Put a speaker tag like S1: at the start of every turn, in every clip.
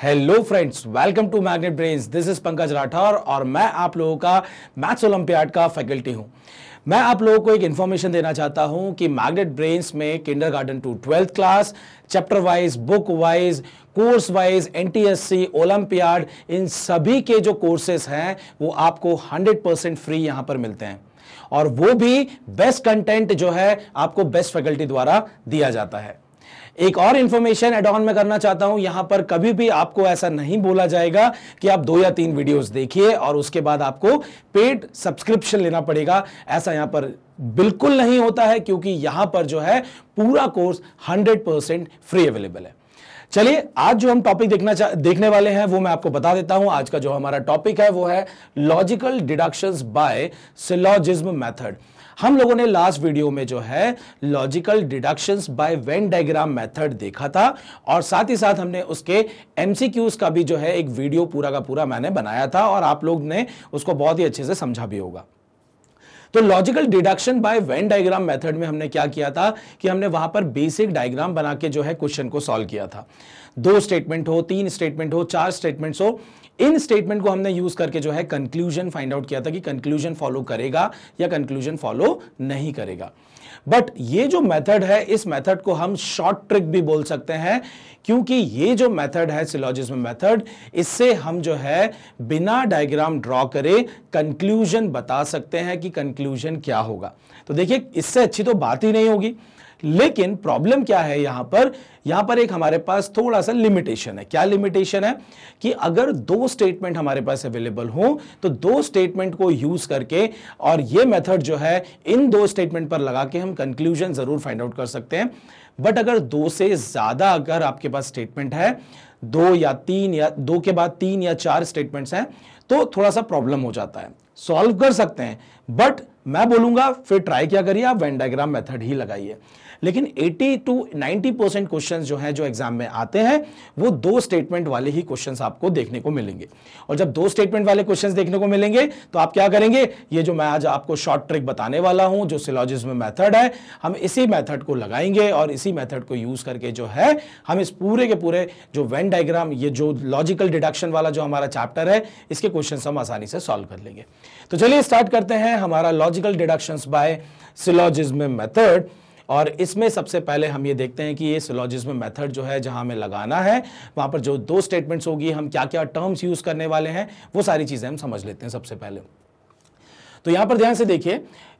S1: Hello friends welcome to magnet brains this is Pankaj Rathore और मैं आप लोगों का मैथ्स ओलंपियाड का फैकल्टी हूं मैं आप लोगों को एक इन्फॉर्मेशन देना चाहता हूं कि मैग्नेट ब्रेन्स में kindergarten to twelfth class chapter wise book wise course wise NTSC olympiad इन सभी के जो कोर्सेस हैं वो आपको हंड्रेड फ्री यहां पर मिलते हैं और वो भी बेस्ट कंटेंट जो है आपको बेस्ट फैकल्टी द्वारा दिया जाता है एक और इंफॉर्मेशन एड ऑन में करना चाहता हूं यहां पर कभी भी आपको ऐसा नहीं बोला जाएगा कि आप दो या तीन वीडियोस देखिए और उसके बाद आपको पेड सब्सक्रिप्शन लेना पड़ेगा ऐसा यहां पर बिल्कुल नहीं होता है क्योंकि यहां पर जो है पूरा कोर्स 100% फ्री अवेलेबल है चलिए आज जो हम टॉपिक देखना देखने वाले हैं वो मैं आपको बता देता हूं आज का जो हमारा टॉपिक है वो है logical deductions by syllogism method हम लोगों ने लास्ट वीडियो में जो है logical deductions by Venn diagram method देखा था और साथ ही साथ हमने उसके एमसीक्यूज का भी जो है एक वीडियो पूरा का पूरा मैंने बनाया था और आप लोग ने उसको बहुत ही अच्छे से समझा भी होगा तो logical deduction by Venn diagram method में हमने क्या किया था कि हमने वहां पर बेसिक डायग्राम बना के जो है क्वेश्चन को सॉल्व किया था दो स्टेटमेंट हो तीन स्टेटमेंट हो चार स्टेटमेंट्स हो इन स्टेटमेंट को हमने यूज करके जो है कंक्लूजन फाइंड आउट किया था कि कंक्लूजन फॉलो करेगा या कंक्लूजन फॉलो नहीं करेगा बट ये जो मेथड है इस मेथड को हम शॉर्ट ट्रिक भी बोल सकते हैं क्योंकि ये जो मेथड है सिलोजिज्म मेथड इससे हम जो है बिना डायग्राम ड्रॉ करे कंक्लूजन बता सकते हैं कि कंक्लूजन क्या होगा तो देखिए इससे अच्छी तो बात ही नहीं होगी लेकिन प्रॉब्लम क्या है यहां पर यहां पर एक हमारे पास थोड़ा सा लिमिटेशन है क्या लिमिटेशन है कि अगर दो स्टेटमेंट हमारे पास अवेलेबल हो तो दो स्टेटमेंट को यूज करके और ये मेथड जो है इन दो स्टेटमेंट पर लगा के हम कंक्लूजन जरूर फाइंड आउट कर सकते हैं बट अगर दो से ज्यादा अगर आपके पास स्टेटमेंट है दो या तीन या दो के बाद तीन या चार स्टेटमेंट्स हैं तो थोड़ा सा प्रॉब्लम हो जाता है सॉल्व कर सकते हैं बट मैं बोलूंगा फिर ट्राई क्या करिए आप वेंडाग्राम मेथड ही लगाइए लेकिन 80 टू 90 परसेंट क्वेश्चन जो हैं जो एग्जाम में आते हैं वो दो स्टेटमेंट वाले ही क्वेश्चन आपको देखने को मिलेंगे और जब दो स्टेटमेंट वाले क्वेश्चन देखने को मिलेंगे तो आप क्या करेंगे ये जो मैं आज आपको शॉर्ट ट्रिक बताने वाला हूं जो में मेथड है हम इसी मेथड को लगाएंगे और इसी मेथड को यूज करके जो है हम इस पूरे के पूरे जो वेन डायग्राम ये जो लॉजिकल डिडक्शन वाला जो हमारा चैप्टर है इसके क्वेश्चन हम आसानी से सॉल्व कर लेंगे तो चलिए स्टार्ट करते हैं हमारा logic logical deductions by syllogism method और इसमें सबसे पहले हम ये देखते हैं कि ये सिलोजिज्म मेथड जो है जहां हमें लगाना है वहां पर जो दो स्टेटमेंट्स होगी हम क्या क्या टर्म्स यूज करने वाले हैं वो सारी चीज़ें हम समझ लेते हैं सबसे पहले तो यहां पर ध्यान से देखिए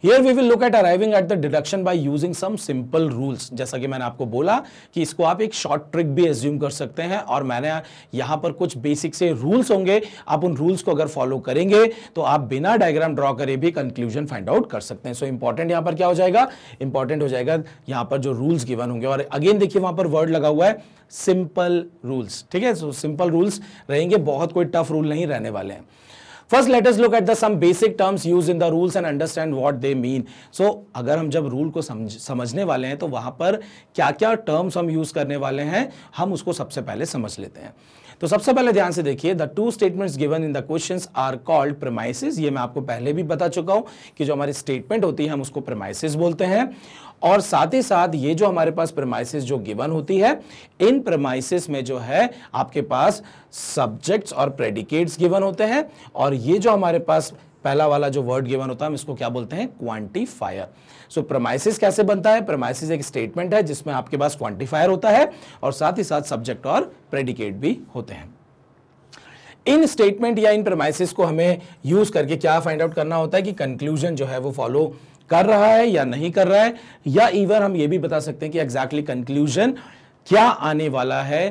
S1: here we will look at arriving at the deduction by using some simple rules जैसा कि मैंने आपको बोला कि इसको आप एक शॉर्ट ट्रिक भी एज्यूम कर सकते हैं और मैंने यहां पर कुछ बेसिक से रूल्स होंगे आप उन रूल्स को अगर फॉलो करेंगे तो आप बिना डायग्राम ड्रॉ करे भी कंक्लूजन फाइंड आउट कर सकते हैं सो इंपॉर्टेंट यहां पर क्या हो जाएगा इंपॉर्टेंट हो जाएगा यहां पर जो रूल्स गिवन होंगे और अगेन देखिए वहां पर वर्ड लगा हुआ है सिंपल रूल्स ठीक है सो सिंपल रूल्स रहेंगे बहुत कोई टफ रूल नहीं रहने वाले हैं first let us look at the some basic terms use in the rules and understand what they mean so अगर हम जब रूल को समझ समझने वाले हैं तो वहां पर क्या क्या टर्म्स हम यूज करने वाले हैं हम उसको सबसे पहले समझ लेते हैं तो सबसे पहले ध्यान से देखिए the two statements given in the questions are called premises ये मैं आपको पहले भी बता चुका हूं कि जो हमारी स्टेटमेंट होती है हम उसको प्रमाइसिस बोलते हैं और साथ ही साथ ये जो हमारे पास प्रमाइसिस जो गिवन होती है इन प्रमाइसिस में जो है आपके पास सब्जेक्ट्स और प्रेडिकेट्स गिवन होते हैं और ये जो हमारे पास पहला वाला जो वर्ड गिवन होता है हम इसको क्या बोलते हैं क्वांटिफायर सो प्रमाइसिस कैसे बनता है प्रमाइसिस एक स्टेटमेंट है जिसमें आपके पास क्वांटिफायर होता है और साथ ही साथ सब्जेक्ट और प्रेडिकेट भी होते हैं इन स्टेटमेंट या इन प्रमाइसिस को हमें यूज करके क्या फाइंड आउट करना होता है कि कंक्लूजन जो है वो फॉलो कर रहा है या नहीं कर रहा है या इवन हम ये भी बता सकते हैं कि एग्जैक्टली exactly कंक्लूजन क्या आने वाला है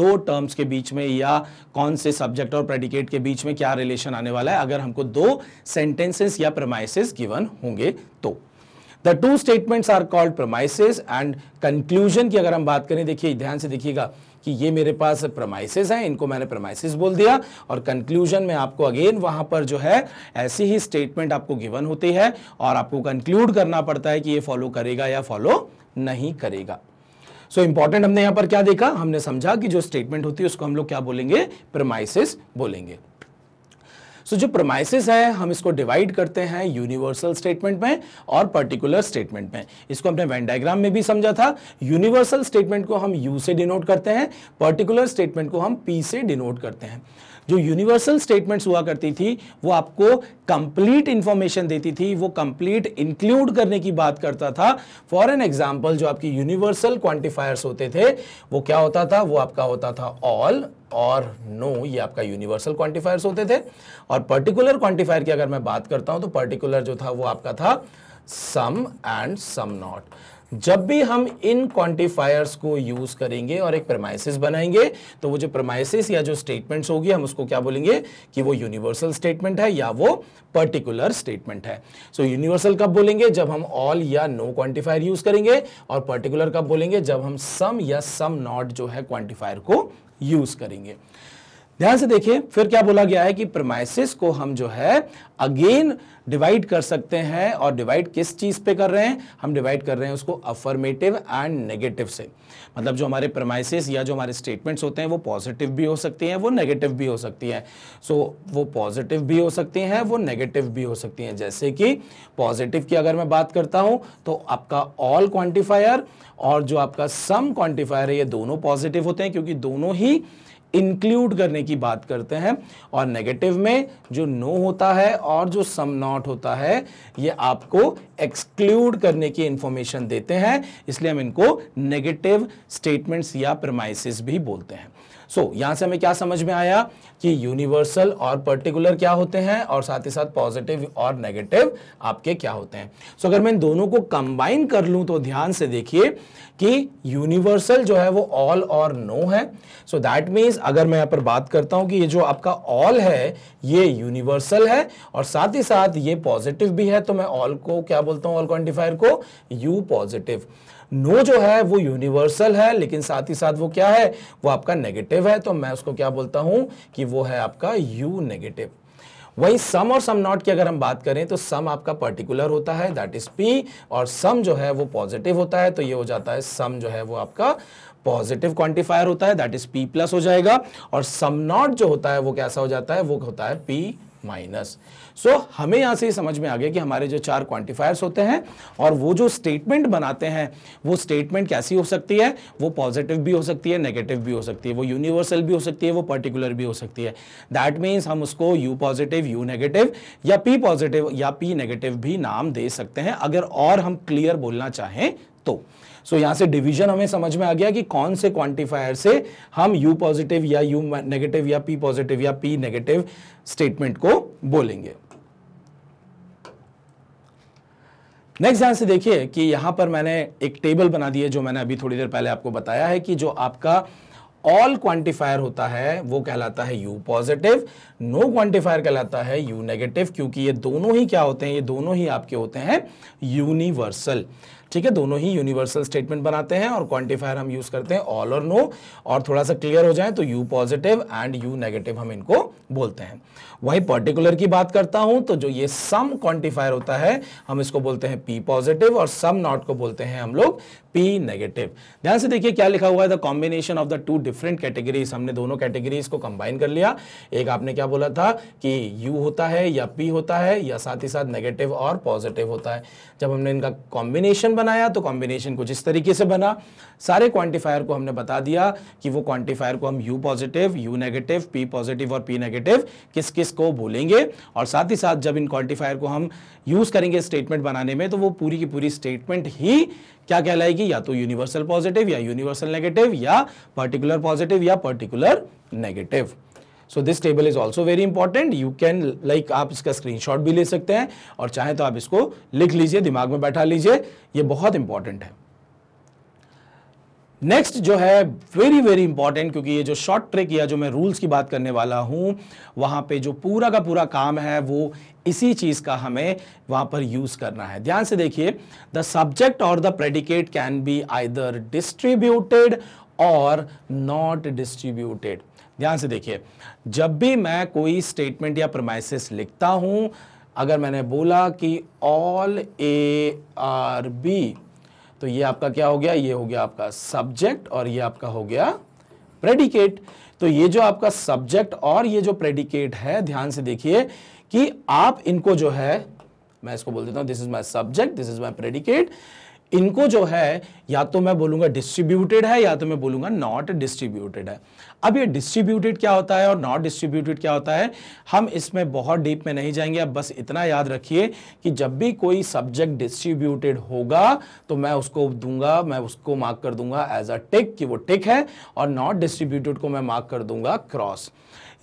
S1: दो टर्म्स के बीच में या कौन से सब्जेक्ट और प्रेडिकेट के बीच में क्या रिलेशन आने वाला है अगर हमको दो सेंटेंसेस या प्रमाइसिस गिवन होंगे तो the two statements are called premises and conclusion की अगर हम बात करें देखिए ध्यान से देखिएगा कि ये मेरे पास प्रोमाइसिस हैं इनको मैंने प्रोमाइसिस बोल दिया और कंक्लूजन में आपको अगेन वहां पर जो है ऐसी ही स्टेटमेंट आपको गिवन होती है और आपको कंक्लूड करना पड़ता है कि ये फॉलो करेगा या फॉलो नहीं करेगा सो so, इंपॉर्टेंट हमने यहां पर क्या देखा हमने समझा कि जो स्टेटमेंट होती है उसको हम लोग क्या बोलेंगे प्रमाइसिस बोलेंगे सो so, जो प्रोमाइसिस है हम इसको डिवाइड करते हैं यूनिवर्सल स्टेटमेंट में और पर्टिकुलर स्टेटमेंट में इसको हमने वेन डायग्राम में भी समझा था यूनिवर्सल स्टेटमेंट को हम यू से डिनोट करते हैं पर्टिकुलर स्टेटमेंट को हम पी से डिनोट करते हैं जो यूनिवर्सल स्टेटमेंट्स हुआ करती थी वो आपको कंप्लीट इंफॉर्मेशन देती थी वो कंप्लीट इंक्लूड करने की बात करता था फॉर एन एग्जाम्पल जो आपकी यूनिवर्सल क्वांटिफायर्स होते थे वो क्या होता था वो आपका होता था ऑल और नो no, ये आपका यूनिवर्सल क्वांटिफायर्स होते थे और पर्टिकुलर क्वांटिफायर की अगर मैं बात करता हूं तो पर्टिकुलर जो था वो आपका था सम एंड सम नॉट जब भी हम इन क्वांटिफायर्स को यूज करेंगे और एक प्रमाइसिस बनाएंगे तो वो जो प्रमाइसिस या जो स्टेटमेंट्स होगी हम उसको क्या बोलेंगे कि वो यूनिवर्सल स्टेटमेंट है या वो पर्टिकुलर स्टेटमेंट है सो so, यूनिवर्सल कब बोलेंगे जब हम ऑल या नो क्वांटिफायर यूज करेंगे और पर्टिकुलर कब बोलेंगे जब हम सम या सम नॉट जो है क्वांटिफायर को यूज करेंगे ध्यान से देखिए फिर क्या बोला गया है कि प्रमाइसिस को हम जो है अगेन डिवाइड कर सकते हैं और डिवाइड किस चीज़ पे कर रहे हैं हम डिवाइड कर रहे हैं उसको अफर्मेटिव एंड नेगेटिव से मतलब जो हमारे प्रमाइसिस या जो हमारे स्टेटमेंट्स होते हैं वो पॉजिटिव भी हो सकती हैं वो नेगेटिव भी हो सकती हैं सो so, वो पॉजिटिव भी हो सकती हैं वो नेगेटिव भी हो सकती हैं जैसे कि पॉजिटिव की अगर मैं बात करता हूँ तो आपका ऑल क्वान्टिफायर और जो आपका सम क्वान्टिफायर है ये दोनों पॉजिटिव होते हैं क्योंकि दोनों ही इंक्लूड करने की बात करते हैं और नेगेटिव में जो नो no होता है और जो सम नॉट होता है ये आपको एक्सक्लूड करने की इंफॉर्मेशन देते हैं इसलिए हम इनको नेगेटिव स्टेटमेंट्स या प्रमाइसिस भी बोलते हैं सो so, यहां से हमें क्या समझ में आया कि यूनिवर्सल और पर्टिकुलर क्या होते हैं और साथ ही साथ पॉजिटिव और नेगेटिव आपके क्या होते हैं सो so, अगर मैं इन दोनों को कंबाइन कर लू तो ध्यान से देखिए कि यूनिवर्सल जो है वो ऑल और नो है सो दैट मीन्स अगर मैं यहाँ पर बात करता हूँ कि ये जो आपका ऑल है ये यूनिवर्सल है और साथ ही साथ ये पॉजिटिव भी है तो मैं ऑल को क्या बोलता हूँ ऑल क्वान्टिफायर को यू पॉजिटिव नो जो है वो यूनिवर्सल है लेकिन साथ ही साथ वो क्या है वो आपका नेगेटिव है तो मैं उसको क्या बोलता हूं कि वो है आपका यू नेगेटिव वही सम और सम नॉट की अगर हम बात करें तो सम आपका पर्टिकुलर होता है दैट इज पी और सम जो है वो पॉजिटिव होता है तो ये हो जाता है सम जो है वो आपका पॉजिटिव क्वांटिफायर होता है दैट इज पी प्लस हो जाएगा और सम नॉट जो होता है वो कैसा हो जाता है वो होता है पी माइनस सो so, हमें यहाँ से समझ में आ गया कि हमारे जो चार क्वांटिफायर्स होते हैं और वो जो स्टेटमेंट बनाते हैं वो स्टेटमेंट कैसी हो सकती है वो पॉजिटिव भी हो सकती है नेगेटिव भी हो सकती है वो यूनिवर्सल भी हो सकती है वो पर्टिकुलर भी हो सकती है दैट मीन्स हम उसको यू पॉजिटिव यू नेगेटिव या पी पॉजिटिव या पी नेगेटिव भी नाम दे सकते हैं अगर और हम क्लियर बोलना चाहें तो सो so, यहाँ से डिवीजन हमें समझ में आ गया कि कौन से क्वांटिफायर से हम यू पॉजिटिव या यू नेगेटिव या पी पॉजिटिव या पी नेगेटिव स्टेटमेंट को बोलेंगे नेक्स्ट ध्यान से देखिए कि यहाँ पर मैंने एक टेबल बना दी है जो मैंने अभी थोड़ी देर पहले आपको बताया है कि जो आपका ऑल क्वांटिफायर होता है वो कहलाता है यू पॉजिटिव नो क्वांटिफायर कहलाता है यू नेगेटिव क्योंकि ये दोनों ही क्या होते हैं ये दोनों ही आपके होते हैं यूनिवर्सल ठीक है दोनों ही यूनिवर्सल स्टेटमेंट बनाते हैं और क्वांटिफायर हम यूज करते हैं ऑल और नो और थोड़ा सा क्लियर हो जाए तो U positive and U negative हम इनको बोलते हैं वही पर्टिकुलर की बात करता हूं तो जो ये सम क्वांटिफायर होता है हम इसको बोलते हैं पी पॉजिटिव और सम नॉट को बोलते हैं हम लोग पी नेगेटिव ध्यान से देखिए क्या लिखा हुआ है the combination of the two different categories हमने दोनों कैटेगरीज को कंबाइन कर लिया एक आपने क्या बोला था कि यू होता है या पी होता है या साथ ही साथ नेगेटिव और पॉजिटिव होता है जब हमने इनका कॉम्बिनेशन बनाया तो कॉम्बिनेशन कुछ इस तरीके से बना सारे क्वांटिफायर को हमने बता दिया कि वो क्वांटिफायर को हम U positive U negative P positive और पी नेगेटिव किस किस केस को बोलेंगे और साथ ही साथ जब इन क्वांटिफायर को हम यूज़ करेंगे स्टेटमेंट बनाने में तो वो पूरी की पूरी स्टेटमेंट ही क्या कहलाएगी या तो यूनिवर्सल पॉजिटिव या यूनिवर्सल नेगेटिव या पर्टिकुलर पॉजिटिव या particular negative so this table is also very important you can like आप इसका स्क्रीनशॉट भी ले सकते हैं और चाहे तो आप इसको लिख लीजिए दिमाग में बैठा लीजिए ये बहुत इंपॉर्टेंट है नेक्स्ट जो है वेरी वेरी इंपॉर्टेंट क्योंकि ये जो शॉर्ट ट्रिक या जो मैं रूल्स की बात करने वाला हूँ वहाँ पे जो पूरा का पूरा काम है वो इसी चीज़ का हमें वहाँ पर यूज़ करना है ध्यान से देखिए द सब्जेक्ट और the predicate can be either distributed or not distributed ध्यान से देखिए जब भी मैं कोई स्टेटमेंट या प्रमाइसिस लिखता हूँ अगर मैंने बोला कि ऑल ए आर बी तो ये आपका क्या हो गया ये हो गया आपका सब्जेक्ट और ये आपका हो गया प्रेडिकेट तो ये जो आपका सब्जेक्ट और ये जो प्रेडिकेट है ध्यान से देखिए कि आप इनको जो है मैं इसको बोल देता हूं this is my subject this is my predicate इनको जो है या तो मैं बोलूंगा डिस्ट्रीब्यूटेड है या तो मैं बोलूंगा नॉट डिस्ट्रीब्यूटेड है अब ये डिस्ट्रीब्यूटेड क्या होता है और नॉट डिस्ट्रीब्यूटेड क्या होता है हम इसमें बहुत डीप में नहीं जाएंगे अब बस इतना याद रखिए कि जब भी कोई सब्जेक्ट डिस्ट्रीब्यूटेड होगा तो मैं उसको दूंगा मैं उसको मार्क कर दूंगा एज अ टिक कि वो टिक है और नॉट डिस्ट्रीब्यूटेड को मैं मार्क कर दूंगा क्रॉस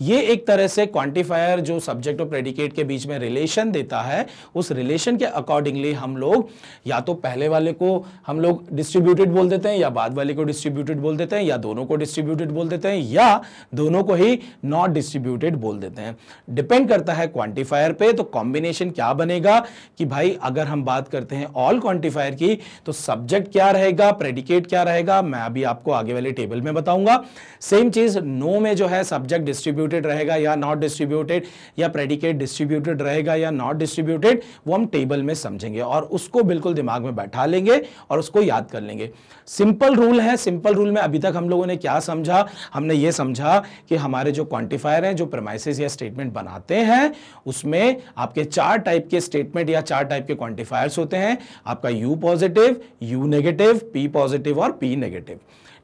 S1: ये एक तरह से क्वांटिफायर जो सब्जेक्ट और प्रेडिकेट के बीच में रिलेशन देता है उस रिलेशन के अकॉर्डिंगली हम लोग या तो पहले वाले को हम लोग डिस्ट्रीब्यूटेड बोल देते हैं या बाद वाले को डिस्ट्रीब्यूटेड बोल देते हैं या दोनों को डिस्ट्रीब्यूटेड बोल देते हैं या दोनों को ही नॉट डिस्ट्रीब्यूटेड बोल देते हैं डिपेंड करता है क्वांटिफायर पे तो कॉम्बिनेशन क्या बनेगा कि भाई अगर हम बात करते हैं ऑल क्वांटिफायर की तो सब्जेक्ट क्या रहेगा प्रेडिकेट क्या रहेगा मैं अभी आपको आगे वाले टेबल में बताऊंगा सेम चीज नो में जो है सब्जेक्ट डिस्ट्रीब्यूट डिस्ट्रीब्यूटेड रहेगा या नॉट डिस्ट्रीब्यूटेड या प्रेडिकेट डिस्ट्रीब्यूटेड रहेगा या नॉट डिस्ट्रीब्यूटेड वो हम टेबल में समझेंगे और उसको बिल्कुल दिमाग में बैठा लेंगे और उसको याद कर लेंगे सिंपल रूल है सिंपल रूल में अभी तक हम लोगों ने क्या समझा हमने ये समझा कि हमारे जो क्वांटिफायर हैं जो प्रमाइसिस या स्टेटमेंट बनाते हैं उसमें आपके चार टाइप के स्टेटमेंट या चार टाइप के क्वांटिफायर्स होते हैं आपका U positive U negative P positive और पी नेगेटिव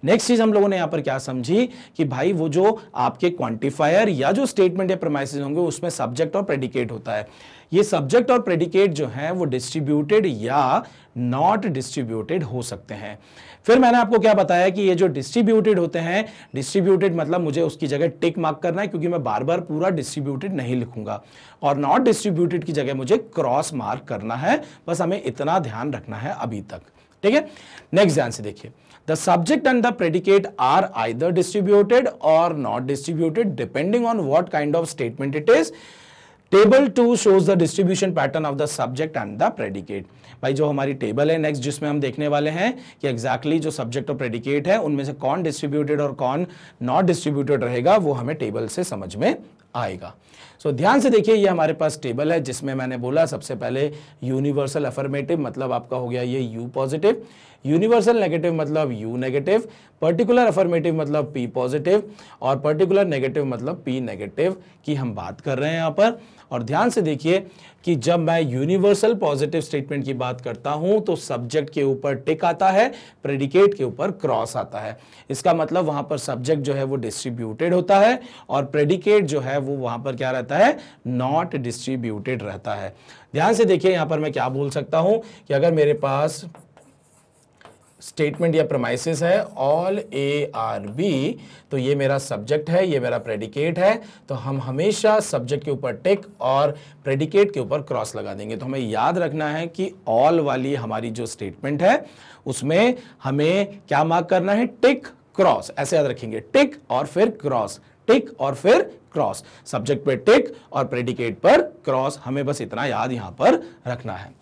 S1: नेक्स्ट चीज हम लोगों ने यहाँ पर क्या समझी कि भाई वो जो आपके क्वांटिफायर या जो स्टेटमेंट या प्रोमाइस होंगे उसमें सब्जेक्ट और प्रेडिकेट होता है ये सब्जेक्ट और प्रेडिकेट जो है वो डिस्ट्रीब्यूटेड या नॉट डिस्ट्रीब्यूटेड हो सकते हैं फिर मैंने आपको क्या बताया कि ये जो डिस्ट्रीब्यूटेड होते हैं डिस्ट्रीब्यूटेड मतलब मुझे उसकी जगह टिक मार्क करना है क्योंकि मैं बार बार पूरा डिस्ट्रीब्यूटेड नहीं लिखूंगा और नॉट डिस्ट्रीब्यूटेड की जगह मुझे क्रॉस मार्क करना है बस हमें इतना ध्यान रखना है अभी तक ठीक है नेक्स्ट ध्यान से देखिए The subject and the predicate are either distributed or not distributed depending on what kind of statement it is. Table two shows the distribution pattern of the subject and the predicate भाई जो हमारी table है next जिसमें हम देखने वाले हैं कि एग्जैक्टली exactly जो सब्जेक्ट और प्रेडिकेट है उनमें से कौन डिस्ट्रीब्यूटेड और कौन नॉट डिस्ट्रीब्यूटेड रहेगा वो हमें टेबल से समझ में आएगा सो ध्यान से देखिए ये हमारे पास टेबल है जिसमें मैंने बोला सबसे पहले यूनिवर्सल अफर्मेटिव मतलब आपका हो गया ये यू पॉजिटिव यूनिवर्सल नेगेटिव मतलब यू नेगेटिव पर्टिकुलर अफर्मेटिव मतलब पी पॉजिटिव और पर्टिकुलर नेगेटिव मतलब पी नेगेटिव की हम बात कर रहे हैं यहाँ पर और ध्यान से देखिए कि जब मैं यूनिवर्सल पॉजिटिव स्टेटमेंट की बात करता हूं तो सब्जेक्ट के ऊपर टिक आता है प्रेडिकेट के ऊपर क्रॉस आता है इसका मतलब वहां पर सब्जेक्ट जो है वो डिस्ट्रीब्यूटेड होता है और प्रेडिकेट जो है वो वहां पर क्या रहता है नॉट डिस्ट्रीब्यूटेड रहता है ध्यान से देखिए यहां पर मैं क्या बोल सकता हूं कि अगर मेरे पास स्टेटमेंट या प्रमाइसिस है ऑल ए आर बी तो ये मेरा सब्जेक्ट है ये मेरा प्रेडिकेट है तो हम हमेशा सब्जेक्ट के ऊपर टिक और प्रेडिकेट के ऊपर क्रॉस लगा देंगे तो हमें याद रखना है कि ऑल वाली हमारी जो स्टेटमेंट है उसमें हमें क्या मार्क करना है टिक क्रॉस ऐसे याद रखेंगे टिक और फिर क्रॉस टिक और फिर क्रॉस सब्जेक्ट पर टिक और प्रेडिकेट पर क्रॉस हमें बस इतना याद यहां पर रखना है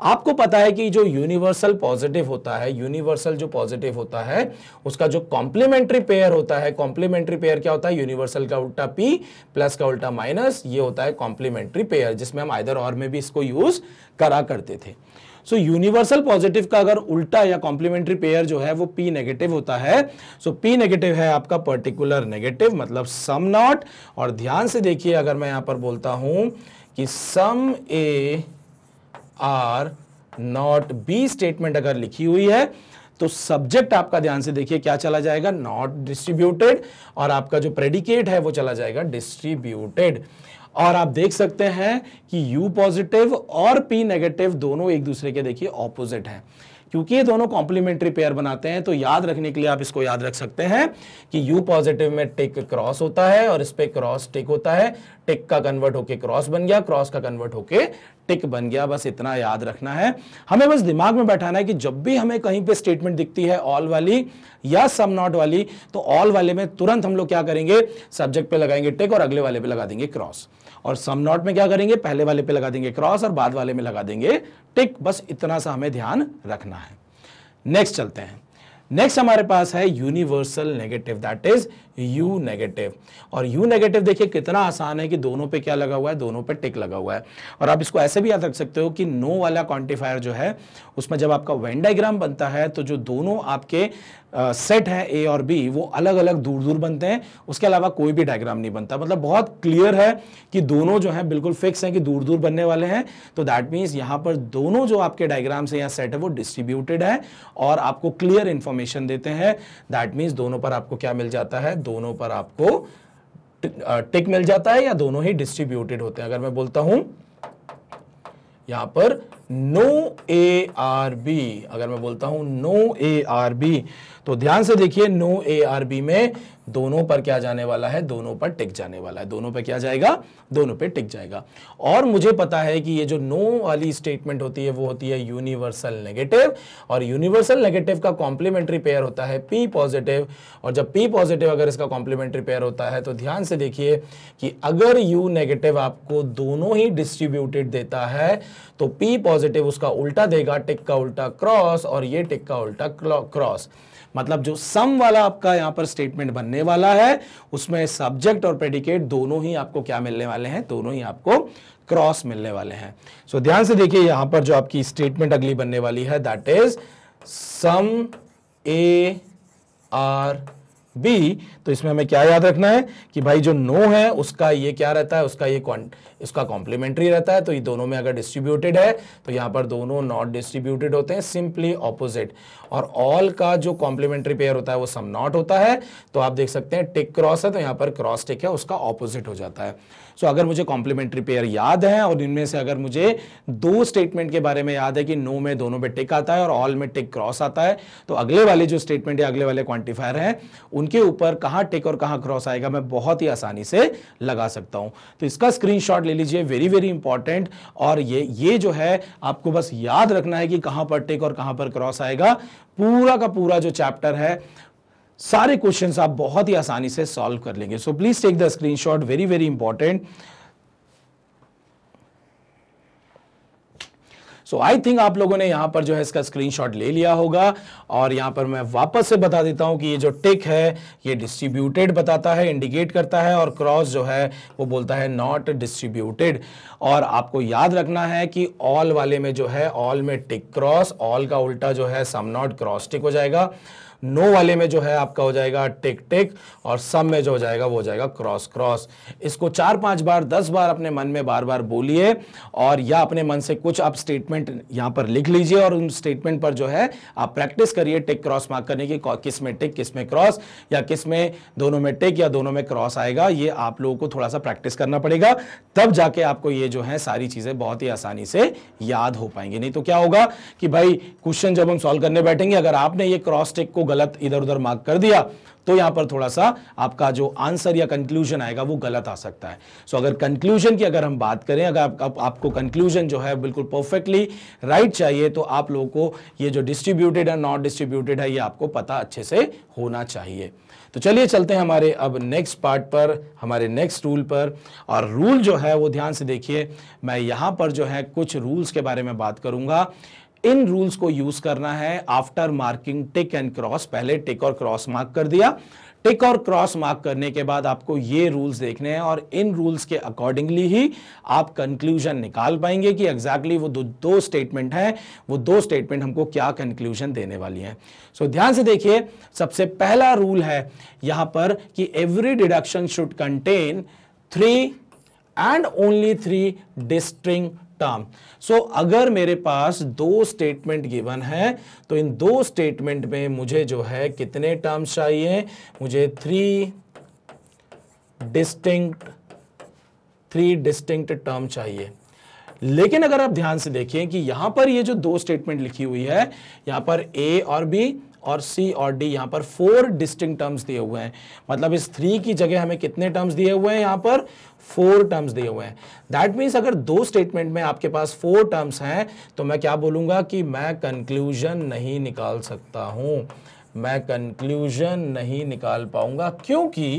S1: आपको पता है कि जो यूनिवर्सल पॉजिटिव होता है यूनिवर्सल जो पॉजिटिव होता है उसका जो कॉम्प्लीमेंट्री पेयर होता है कॉम्प्लीमेंट्री पेयर क्या होता है यूनिवर्सल का उल्टा पी प्लस का उल्टा माइनस ये होता है कॉम्प्लीमेंट्री पेयर जिसमें हम आइदर और में भी इसको यूज करा करते थे सो यूनिवर्सल पॉजिटिव का अगर उल्टा या कॉम्प्लीमेंट्री पेयर जो है वो पी नेगेटिव होता है सो पी नेगेटिव है आपका पर्टिकुलर नेगेटिव मतलब सम नॉट और ध्यान से देखिए अगर मैं यहां पर बोलता हूं कि some A are not B statement अगर लिखी हुई है तो सब्जेक्ट आपका ध्यान से देखिए क्या चला जाएगा नॉट डिस्ट्रीब्यूटेड और आपका जो प्रेडिकेट है वो चला जाएगा डिस्ट्रीब्यूटेड और आप देख सकते हैं कि यू पॉजिटिव और पी नेगेटिव दोनों एक दूसरे के देखिए ऑपोजिट हैं क्योंकि ये दोनों कॉम्प्लीमेंट्री पेयर बनाते हैं तो याद रखने के लिए आप इसको याद रख सकते हैं कि यू पॉजिटिव में टिक क्रॉस होता है और इस पर क्रॉस टिक होता है टिक का कन्वर्ट होके क्रॉस बन गया क्रॉस का कन्वर्ट होके टिक बन गया बस इतना याद रखना है हमें बस दिमाग में बैठाना है कि जब भी हमें कहीं पे स्टेटमेंट दिखती है ऑल वाली या सम नॉट वाली तो ऑल वाले में तुरंत हम लोग क्या करेंगे सब्जेक्ट पे लगाएंगे टिक और अगले वाले पे लगा देंगे क्रॉस और सम नॉट में क्या करेंगे पहले वाले पे लगा देंगे क्रॉस और बाद वाले में लगा देंगे टिक बस इतना सा हमें ध्यान रखना है नेक्स्ट चलते हैं नेक्स्ट हमारे पास है universal negative that is U negative और यू नेगेटिव देखिए कितना आसान है कि दोनों पे क्या लगा हुआ है दोनों पे टिक लगा हुआ है और आप इसको ऐसे भी याद रख सकते हो कि नो वाला क्वांटिफायर जो है उसमें जब आपका वेन डायग्राम बनता है तो जो दोनों आपके सेट है ए और बी वो अलग अलग दूर दूर बनते हैं उसके अलावा कोई भी डायग्राम नहीं बनता मतलब बहुत क्लियर है कि दोनों जो हैं बिल्कुल फिक्स हैं कि दूर दूर बनने वाले हैं तो दैट मीन्स यहाँ पर दोनों जो आपके डायग्राम्स हैं या सेट है वो डिस्ट्रीब्यूटेड है और आपको क्लियर इन्फॉर्मेशन देते हैं दैट मीन्स दोनों पर आपको क्या मिल जाता है दोनों पर आपको टिक मिल जाता है या दोनों ही डिस्ट्रीब्यूटेड होते हैं अगर मैं बोलता हूं यहां पर नो ए आर बी अगर मैं बोलता हूं नो ए आर बी तो ध्यान से देखिए नो ए आर बी में दोनों पर क्या जाने वाला है दोनों पर टिक जाने वाला है दोनों पर क्या जाएगा दोनों पे टिक जाएगा और मुझे पता है कि ये जो नो वाली स्टेटमेंट होती है वो होती है यूनिवर्सल नेगेटिव और यूनिवर्सल नेगेटिव का कॉम्प्लीमेंट्री पेयर होता है पी पॉजिटिव और जब पी पॉजिटिव अगर इसका कॉम्प्लीमेंट्री पेयर होता है तो ध्यान से देखिए कि अगर यू नेगेटिव आपको दोनों ही डिस्ट्रीब्यूटेड देता है तो पी पॉजिटिव उसका उल्टा देगा टिक का उल्टा क्रॉस और ये टिक का उल्टा क्रॉस मतलब जो सम वाला आपका यहां पर स्टेटमेंट बनने वाला है उसमें सब्जेक्ट और प्रेडिकेट दोनों ही आपको क्या मिलने वाले हैं दोनों ही आपको क्रॉस मिलने वाले हैं सो so, ध्यान से देखिए यहां पर जो आपकी स्टेटमेंट अगली बनने वाली है that is some A are B तो इसमें हमें क्या याद रखना है कि भाई जो नो है उसका ये क्या रहता है उसका ये इसका कॉम्प्लीमेंट्री रहता है तो ये दोनों में अगर डिस्ट्रीब्यूटेड है तो यहाँ पर दोनों नॉट डिस्ट्रीब्यूटेड होते हैं सिंपली ऑपोजिट और ऑल का जो कॉम्प्लीमेंट्री पेयर होता है वो सम नॉट होता है तो आप देख सकते हैं टिक क्रॉस है तो यहाँ पर क्रॉस टिक है उसका ऑपोजिट हो जाता है सो so, अगर मुझे कॉम्प्लीमेंट्री पेयर याद है और इनमें से अगर मुझे दो स्टेटमेंट के बारे में याद है कि नो में दोनों में टिक आता है और ऑल में टिक क्रॉस आता है तो अगले वाले जो स्टेटमेंट या अगले वाले क्वांटिफायर हैं उनके ऊपर कहाँ टिक और कहाँ क्रॉस आएगा मैं बहुत ही आसानी से लगा सकता हूँ तो इसका स्क्रीन ले लीजिए वेरी वेरी इंपॉर्टेंट और ये ये जो है आपको बस याद रखना है कि कहां पर टेक और कहां पर क्रॉस आएगा पूरा का पूरा जो चैप्टर है सारे क्वेश्चंस आप बहुत ही आसानी से सॉल्व कर लेंगे so please take the screenshot very very important so I think आप लोगों ने यहाँ पर जो है इसका स्क्रीनशॉट ले लिया होगा और यहाँ पर मैं वापस से बता देता हूँ कि ये जो टिक है ये डिस्ट्रीब्यूटेड बताता है इंडिकेट करता है और क्रॉस जो है वो बोलता है नॉट डिस्ट्रीब्यूटेड और आपको याद रखना है कि ऑल वाले में जो है ऑल में टिक क्रॉस ऑल का उल्टा जो है सम नॉट क्रॉस टिक हो जाएगा नो वाले में जो है आपका हो जाएगा टिक टिक और सम में जो हो जाएगा वो हो जाएगा क्रॉस क्रॉस इसको चार पांच बार दस बार अपने मन में बार बार बोलिए और या अपने मन से कुछ आप स्टेटमेंट यहां पर लिख लीजिए और उन स्टेटमेंट पर जो है आप प्रैक्टिस करिए टिक क्रॉस मार्क करने की किस में टिक किस में क्रॉस या किस में दोनों में टिक या दोनों में क्रॉस आएगा ये आप लोगों को थोड़ा सा प्रैक्टिस करना पड़ेगा तब जाके आपको ये जो है सारी चीज़ें बहुत ही आसानी से याद हो पाएंगे नहीं तो क्या होगा कि भाई क्वेश्चन जब हम सॉल्व करने बैठेंगे अगर आपने ये क्रॉस टिक को गलत इधर उधर मार्क कर दिया तो यहां पर थोड़ा सा आपका जो आंसर या कंक्लूजन आएगा वो गलत आ सकता है सो so, अगर कंक्लूजन की अगर हम बात करें अगर आप, आप, आपको कंक्लूजन जो है बिल्कुल परफेक्टली राइट चाहिए तो आप लोगों को ये जो डिस्ट्रीब्यूटेड है नॉट डिस्ट्रीब्यूटेड है ये आपको पता अच्छे से होना चाहिए तो चलिए चलते हैं हमारे अब नेक्स्ट पार्ट पर हमारे नेक्स्ट रूल पर और रूल जो है वो ध्यान से देखिए मैं यहां पर जो है कुछ रूल्स के बारे में बात करूंगा इन रूल्स को यूज करना है after marking tick and cross पहले टिक और क्रॉस मार्क कर दिया टिक और क्रॉस मार्क करने के बाद आपको ये रूल्स देखने हैं और इन रूल्स के अकॉर्डिंगली ही आप कंक्लूजन निकाल पाएंगे कि एग्जैक्टली exactly वो दो दो स्टेटमेंट हैं वो दो स्टेटमेंट हमको क्या कंक्लूजन देने वाली हैं सो so, ध्यान से देखिए सबसे पहला रूल है यहां पर कि every deduction should contain three and only three distinct सकता सो so, अगर मेरे पास दो स्टेटमेंट गिवन है तो इन दो स्टेटमेंट में मुझे जो है कितने टर्म्स चाहिए मुझे three distinct three distinct term चाहिए लेकिन अगर आप ध्यान से देखें कि यहां पर ये जो दो स्टेटमेंट लिखी हुई है यहां पर ए और बी और सी और डी यहां पर फोर डिस्टिंग टर्म्स दिए हुए हैं मतलब इस थ्री की जगह हमें कितने टर्म्स दिए हुए हैं यहां पर फोर टर्म्स दिए हुए हैं दैट मीन्स अगर दो स्टेटमेंट में आपके पास फोर टर्म्स हैं तो मैं क्या बोलूंगा कि मैं कंक्लूजन नहीं निकाल सकता हूं मैं कंक्लूजन नहीं निकाल पाऊंगा क्योंकि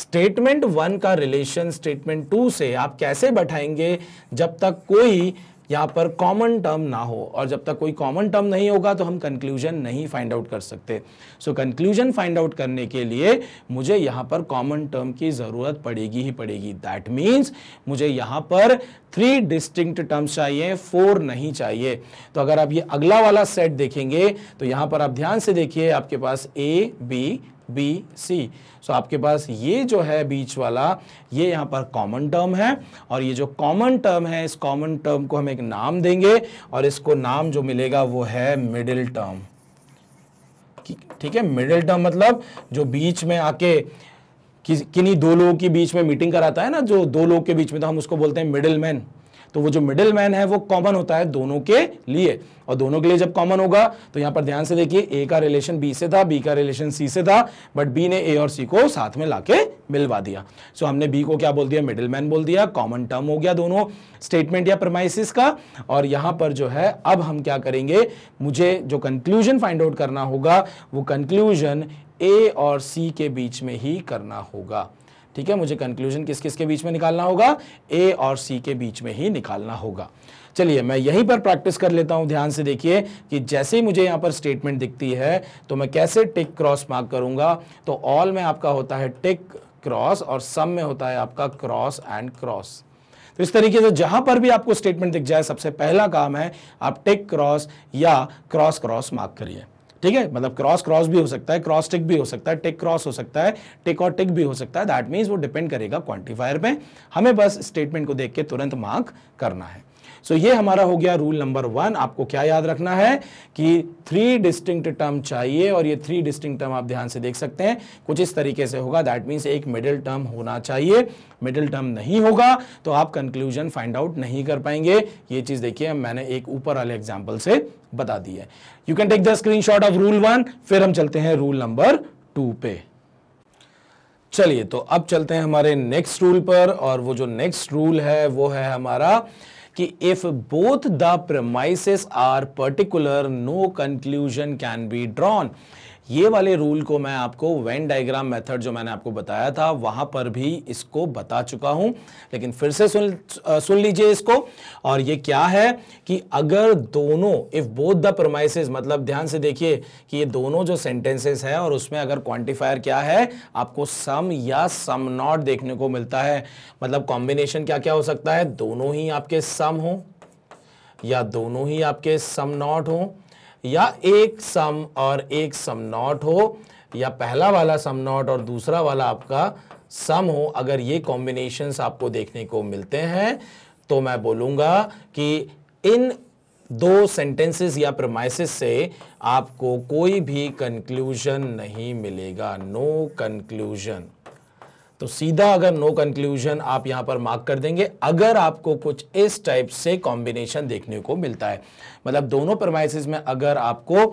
S1: स्टेटमेंट वन का रिलेशन स्टेटमेंट टू से आप कैसे बैठाएंगे जब तक कोई यहाँ पर कॉमन टर्म ना हो और जब तक कोई कॉमन टर्म नहीं होगा तो हम कंक्लूजन नहीं फाइंड आउट कर सकते सो कंक्लूजन फाइंड आउट करने के लिए मुझे यहाँ पर कॉमन टर्म की ज़रूरत पड़ेगी ही पड़ेगी दैट मीन्स मुझे यहाँ पर थ्री डिस्टिंक्ट टर्म्स चाहिए फोर नहीं चाहिए तो अगर आप ये अगला वाला सेट देखेंगे तो यहाँ पर आप ध्यान से देखिए आपके पास ए बी बी सी सो आपके पास ये जो है बीच वाला ये यहाँ पर कॉमन टर्म है और ये जो कॉमन टर्म है इस कॉमन टर्म को हम एक नाम देंगे और इसको नाम जो मिलेगा वो है मिडिल टर्म ठीक है मिडिल टर्म मतलब जो बीच में आके किन्हीं दो लोगों के बीच में मीटिंग कराता है ना जो दो लोगों के बीच में तो हम उसको बोलते हैं मिडिल मैन तो वो जो मिडिल मैन है वो कॉमन होता है दोनों के लिए और दोनों के लिए जब कॉमन होगा तो यहाँ पर ध्यान से देखिए ए का रिलेशन बी से था बी का रिलेशन सी से था बट बी ने ए और सी को साथ में लाके मिलवा दिया सो so, हमने बी को क्या बोल दिया मिडिल मैन बोल दिया कॉमन टर्म हो गया दोनों स्टेटमेंट या प्रमाइसिस का और यहाँ पर जो है अब हम क्या करेंगे मुझे जो कंक्लूजन फाइंड आउट करना होगा वो कंक्लूजन ए और सी के बीच में ही करना होगा ठीक है मुझे कंक्लूजन किस किस के बीच में निकालना होगा ए और सी के बीच में ही निकालना होगा चलिए मैं यहीं पर प्रैक्टिस कर लेता हूं ध्यान से देखिए कि जैसे ही मुझे यहां पर स्टेटमेंट दिखती है तो मैं कैसे टिक क्रॉस मार्क करूंगा तो ऑल में आपका होता है टिक क्रॉस और सम में होता है आपका क्रॉस एंड क्रॉस तो इस तरीके से जहां पर भी आपको स्टेटमेंट दिख जाए सबसे पहला काम है आप टिक क्रॉस या क्रॉस क्रॉस मार्क करिए ठीक है मतलब क्रॉस क्रॉस भी हो सकता है क्रॉस टिक भी हो सकता है टिक क्रॉस हो सकता है टिक और टिक भी हो सकता है दैट मीन्स वो डिपेंड करेगा क्वांटिफायर पे हमें बस स्टेटमेंट को देख के तुरंत मार्क करना है सो ये हमारा हो गया रूल नंबर वन आपको क्या याद रखना है कि थ्री डिस्टिंक्ट टर्म चाहिए और ये थ्री डिस्टिंक्ट टर्म आप ध्यान से देख सकते हैं कुछ इस तरीके से होगा दैट मीन्स एक मिडिल टर्म होना चाहिए मिडिल टर्म नहीं होगा तो आप कंक्लूजन फाइंड आउट नहीं कर पाएंगे ये चीज देखिए मैंने एक ऊपर वाले एग्जाम्पल से बता दी है you can take the screen of rule one फिर हम चलते हैं रूल नंबर टू पे चलिए तो अब चलते हैं हमारे नेक्स्ट रूल पर और वो जो नेक्स्ट रूल है वो है हमारा if both the premises are particular, no conclusion can be drawn. ये वाले रूल को मैं आपको वेन डायग्राम मेथड जो मैंने आपको बताया था वहां पर भी इसको बता चुका हूं लेकिन फिर से सुन सुन लीजिए इसको और ये क्या है कि अगर दोनों इफ़ बोथ द प्रोमाइसिस मतलब ध्यान से देखिए कि ये दोनों जो सेंटेंसेस है और उसमें अगर क्वांटिफायर क्या है आपको सम या सम नॉट देखने को मिलता है मतलब कॉम्बिनेशन क्या क्या हो सकता है दोनों ही आपके सम हो या दोनों ही आपके सम नॉट हो या एक सम और एक सम नॉट हो या पहला वाला सम नॉट और दूसरा वाला आपका सम हो अगर ये कॉम्बिनेशंस आपको देखने को मिलते हैं तो मैं बोलूँगा कि इन दो सेंटेंसेस या प्रमाइसिस से आपको कोई भी कंक्लूजन नहीं मिलेगा नो no कंक्लूजन तो सीधा अगर नो कंक्लूजन आप यहां पर मार्क कर देंगे अगर आपको कुछ इस टाइप से कॉम्बिनेशन देखने को मिलता है मतलब दोनों प्रमाइसिस में अगर आपको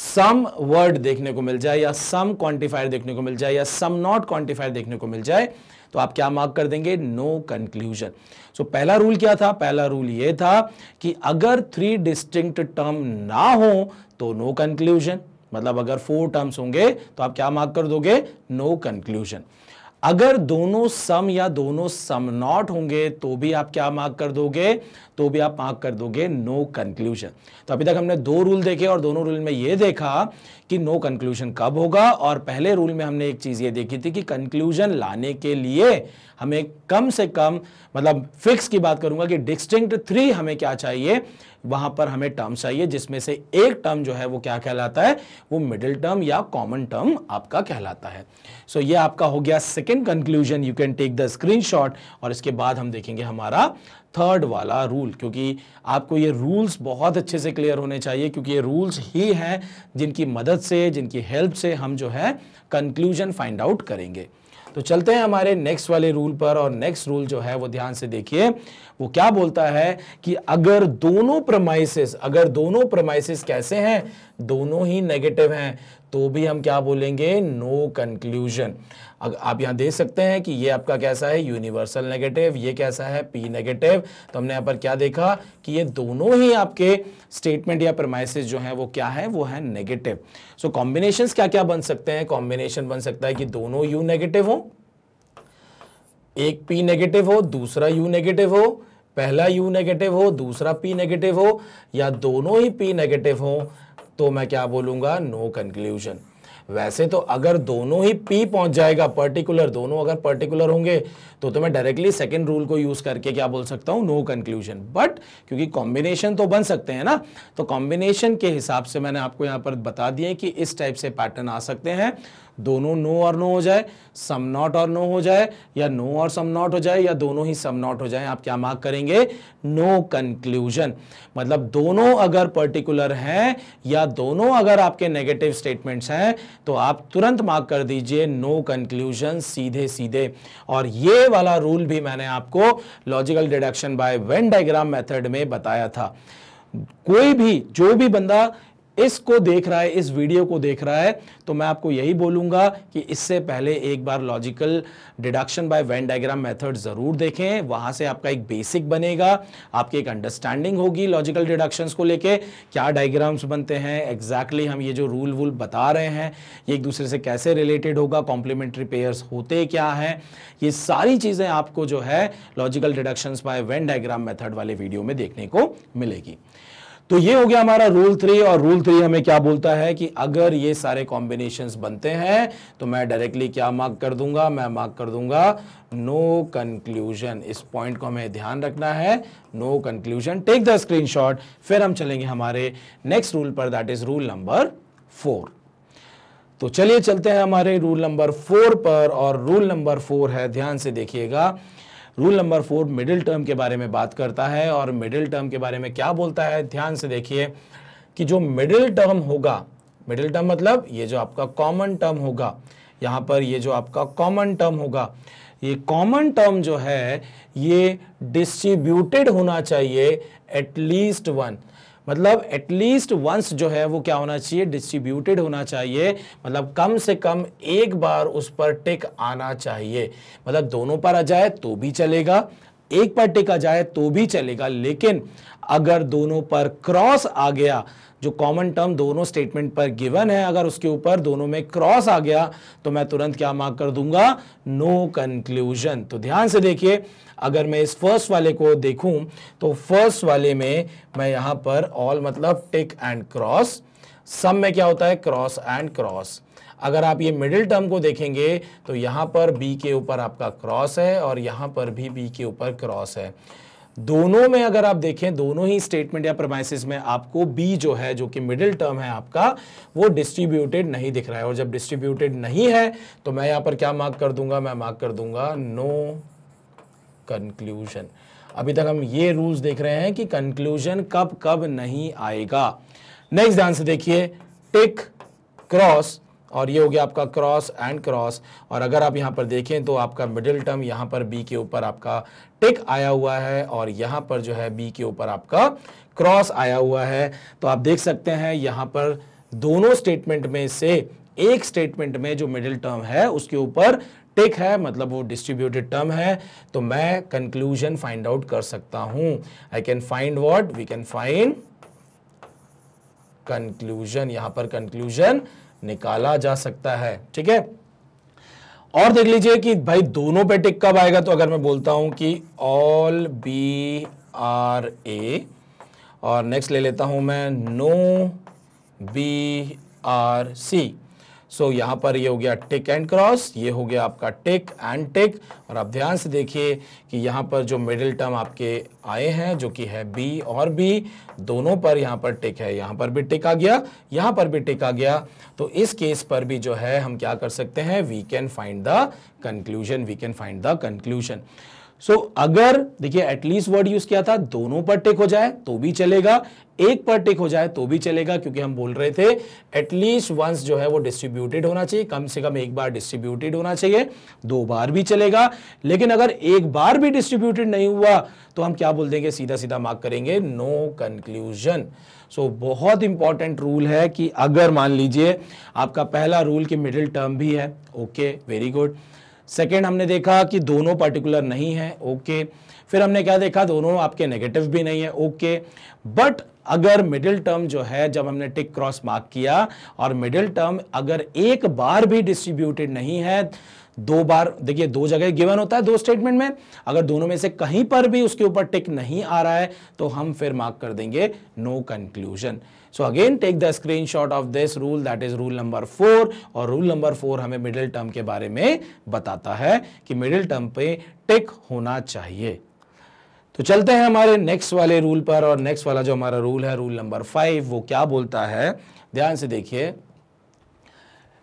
S1: सम वर्ड देखने को मिल जाए या सम क्वांटिफायर देखने को मिल जाए या सम नॉट क्वांटिफायर देखने को मिल जाए तो आप क्या मार्क कर देंगे नो कंक्लूजन सो पहला रूल क्या था पहला रूल ये था कि अगर थ्री डिस्टिंक्ट टर्म ना हो तो नो कंक्लूजन मतलब अगर फोर टर्म्स होंगे तो आप क्या मार्क कर दोगे नो कंक्लूजन अगर दोनों सम या दोनों सम नॉट होंगे तो भी आप क्या मार्क कर दोगे तो भी आप मार्क कर दोगे नो कंक्लूजन तो अभी तक हमने दो रूल देखे और दोनों रूल में यह देखा कि नो कंक्लूजन कब होगा और पहले रूल में हमने एक चीज ये देखी थी कि कंक्लूजन लाने के लिए हमें कम से कम मतलब फिक्स की बात करूंगा कि डिस्टिंक्ट थ्री हमें क्या चाहिए वहां पर हमें टर्म चाहिए जिसमें से एक टर्म जो है वो क्या कहलाता है वो मिडिल टर्म या कॉमन टर्म आपका कहलाता है सो so, ये आपका हो गया second conclusion you can take the screenshot और इसके बाद हम देखेंगे हमारा थर्ड वाला रूल क्योंकि आपको ये रूल्स बहुत अच्छे से क्लियर होने चाहिए क्योंकि ये रूल्स ही हैं जिनकी मदद से जिनकी हेल्प से हम जो है कंक्लूजन फाइंड आउट करेंगे तो चलते हैं हमारे नेक्स्ट वाले रूल पर और नेक्स्ट रूल जो है वो ध्यान से देखिए वो क्या बोलता है कि अगर दोनों प्रमाइसिस अगर दोनों प्रमाइसिस कैसे हैं दोनों ही नेगेटिव हैं तो भी हम क्या बोलेंगे नो कंक्लूजन आप यहां देख सकते हैं कि ये आपका कैसा है यूनिवर्सल नेगेटिव ये कैसा है पी नेगेटिव तो हमने यहां पर क्या देखा कि ये दोनों ही आपके स्टेटमेंट या प्रमाइसिस जो है वो क्या है वो है नेगेटिव सो कॉम्बिनेशन क्या क्या बन सकते हैं कॉम्बिनेशन बन सकता है कि दोनों यू नेगेटिव हों एक पी नेगेटिव हो दूसरा यू नेगेटिव हो पहला यू नेगेटिव हो दूसरा पी नेगेटिव हो या दोनों ही पी नेगेटिव हो तो मैं क्या बोलूंगा नो कंक्लूजन वैसे तो अगर दोनों ही पी पहुंच जाएगा पर्टिकुलर दोनों अगर पर्टिकुलर होंगे तो तो मैं डायरेक्टली सेकेंड रूल को यूज करके क्या बोल सकता हूं नो कंक्लूजन बट क्योंकि कॉम्बिनेशन तो बन सकते हैं ना तो कॉम्बिनेशन के हिसाब से मैंने आपको यहां पर बता दिए कि इस टाइप से पैटर्न आ सकते हैं दोनों नो और नो हो जाए सम नॉट और नो हो जाए या नो और सम नॉट हो जाए या दोनों ही सम नॉट हो जाए आप क्या मार्क करेंगे नो कंक्लूजन मतलब दोनों अगर पर्टिकुलर हैं या दोनों अगर आपके नेगेटिव स्टेटमेंट्स हैं तो आप तुरंत मार्क कर दीजिए नो कंक्लूजन सीधे सीधे और ये वाला रूल भी मैंने आपको logical deduction by Venn diagram method में बताया था कोई भी जो भी बंदा इसको देख रहा है इस वीडियो को देख रहा है तो मैं आपको यही बोलूंगा कि इससे पहले एक बार logical deduction by Venn diagram method ज़रूर देखें वहाँ से आपका एक बेसिक बनेगा आपकी एक अंडरस्टैंडिंग होगी लॉजिकल डिडक्शंस को लेके क्या डायग्राम्स बनते हैं एग्जैक्टली exactly हम ये जो रूल वूल बता रहे हैं ये एक दूसरे से कैसे रिलेटेड होगा कॉम्प्लीमेंट्री पेयर्स होते क्या हैं ये सारी चीज़ें आपको जो है logical deduction by Venn diagram method वाले वीडियो में देखने को मिलेगी तो ये हो गया हमारा रूल थ्री और रूल थ्री हमें क्या बोलता है कि अगर ये सारे कॉम्बिनेशन बनते हैं तो मैं डायरेक्टली क्या मार्क कर दूंगा मैं मार्क कर दूंगा नो कंक्लूजन इस पॉइंट को हमें ध्यान रखना है no conclusion take the shot फिर हम चलेंगे हमारे नेक्स्ट रूल पर that is rule number four तो चलिए चलते हैं हमारे रूल नंबर फोर पर और रूल नंबर फोर है ध्यान से देखिएगा rule number four middle term के बारे में बात करता है और मिडिल टर्म के बारे में क्या बोलता है ध्यान से देखिए कि जो मिडिल टर्म होगा मिडिल टर्म मतलब ये जो आपका कॉमन टर्म होगा यहाँ पर ये जो आपका कॉमन टर्म होगा ये कॉमन टर्म जो है ये डिस्ट्रीब्यूटेड होना चाहिए एटलीस्ट वन मतलब एटलीस्ट वंस जो है वो क्या होना चाहिए डिस्ट्रीब्यूटेड होना चाहिए मतलब कम से कम एक बार उस पर टिक आना चाहिए मतलब दोनों पर आ जाए तो भी चलेगा एक पर टिक आ जाए तो भी चलेगा लेकिन अगर दोनों पर क्रॉस आ गया जो कॉमन टर्म दोनों स्टेटमेंट पर गिवन है अगर उसके ऊपर दोनों में क्रॉस आ गया तो मैं तुरंत क्या मार्क कर दूंगा नो no कंक्लूजन तो ध्यान से देखिए अगर मैं इस फर्स्ट वाले को देखूं तो फर्स्ट वाले में मैं यहां पर ऑल मतलब टिक एंड क्रॉस सम में क्या होता है क्रॉस एंड क्रॉस अगर आप ये मिडिल टर्म को देखेंगे तो यहां पर बी के ऊपर आपका क्रॉस है और यहां पर भी बी के ऊपर क्रॉस है दोनों में अगर आप देखें दोनों ही स्टेटमेंट या प्रमाइसिस में आपको बी जो है जो कि मिडिल टर्म है आपका वो डिस्ट्रीब्यूटेड नहीं दिख रहा है और जब डिस्ट्रीब्यूटेड नहीं है तो मैं यहां पर क्या मार्क कर दूंगा मैं मार्क कर दूंगा नो कंक्लूजन अभी तक हम ये रूल्स देख रहे हैं कि कंक्लूजन कब कब नहीं आएगा नेक्स्ट ध्यान से देखिए टिक क्रॉस और ये हो गया आपका क्रॉस एंड क्रॉस और अगर आप यहाँ पर देखें तो आपका मिडिल टर्म यहाँ पर बी के ऊपर आपका टिक आया हुआ है और यहाँ पर जो है बी के ऊपर आपका क्रॉस आया हुआ है तो आप देख सकते हैं यहाँ पर दोनों स्टेटमेंट में से एक स्टेटमेंट में जो मिडिल टर्म है उसके ऊपर टिक है मतलब वो डिस्ट्रीब्यूटेड टर्म है तो मैं कंक्लूजन फाइंड आउट कर सकता हूं I can find what we can find conclusion यहां पर कंक्लूजन निकाला जा सकता है ठीक है और देख लीजिए कि भाई दोनों पे टिक कब आएगा तो अगर मैं बोलता हूं कि ऑल बी आर ए और नेक्स्ट ले लेता हूं मैं no B are C so so, यहाँ पर ये हो गया टिक एंड क्रॉस ये हो गया आपका टिक एंड टिक और आप ध्यान से देखिए कि यहाँ पर जो मिडिल टर्म आपके आए हैं जो कि है बी और बी दोनों पर यहाँ पर टिक है यहाँ पर भी टिक आ गया यहाँ पर भी टिक आ गया तो इस केस पर भी जो है हम क्या कर सकते हैं we can find the conclusion we can find the conclusion so so, अगर देखिए एटलीस्ट वर्ड यूज किया था दोनों पर टिक हो जाए तो भी चलेगा एक पर टिक हो जाए तो भी चलेगा क्योंकि हम बोल रहे थे एटलीस्ट वंस जो है वो डिस्ट्रीब्यूटेड होना चाहिए कम से कम एक बार डिस्ट्रीब्यूटेड होना चाहिए दो बार भी चलेगा लेकिन अगर एक बार भी डिस्ट्रीब्यूटेड नहीं हुआ तो हम क्या बोल देंगे सीधा सीधा मार्क करेंगे नो कंक्लूजन सो बहुत इंपॉर्टेंट रूल है कि अगर मान लीजिए आपका पहला रूल कि मिडिल टर्म भी है ओके वेरी गुड सेकेंड हमने देखा कि दोनों पर्टिकुलर नहीं है ओके okay. फिर हमने क्या देखा दोनों आपके नेगेटिव भी नहीं है ओके okay. बट अगर मिडिल टर्म जो है जब हमने टिक क्रॉस मार्क किया और मिडिल टर्म अगर एक बार भी डिस्ट्रीब्यूटेड नहीं है दो बार देखिए दो जगह गिवन होता है दो स्टेटमेंट में अगर दोनों में से कहीं पर भी उसके ऊपर टिक नहीं आ रहा है तो हम फिर मार्क कर देंगे no conclusion so again take the screenshot of this rule that is rule number four और रूल नंबर फोर हमें मिडिल टर्म के बारे में बताता है कि मिडिल टर्म पे टिक होना चाहिए तो चलते हैं हमारे नेक्स्ट वाले रूल पर और नेक्स्ट वाला जो हमारा रूल है रूल नंबर फाइव वो क्या बोलता है ध्यान से देखिए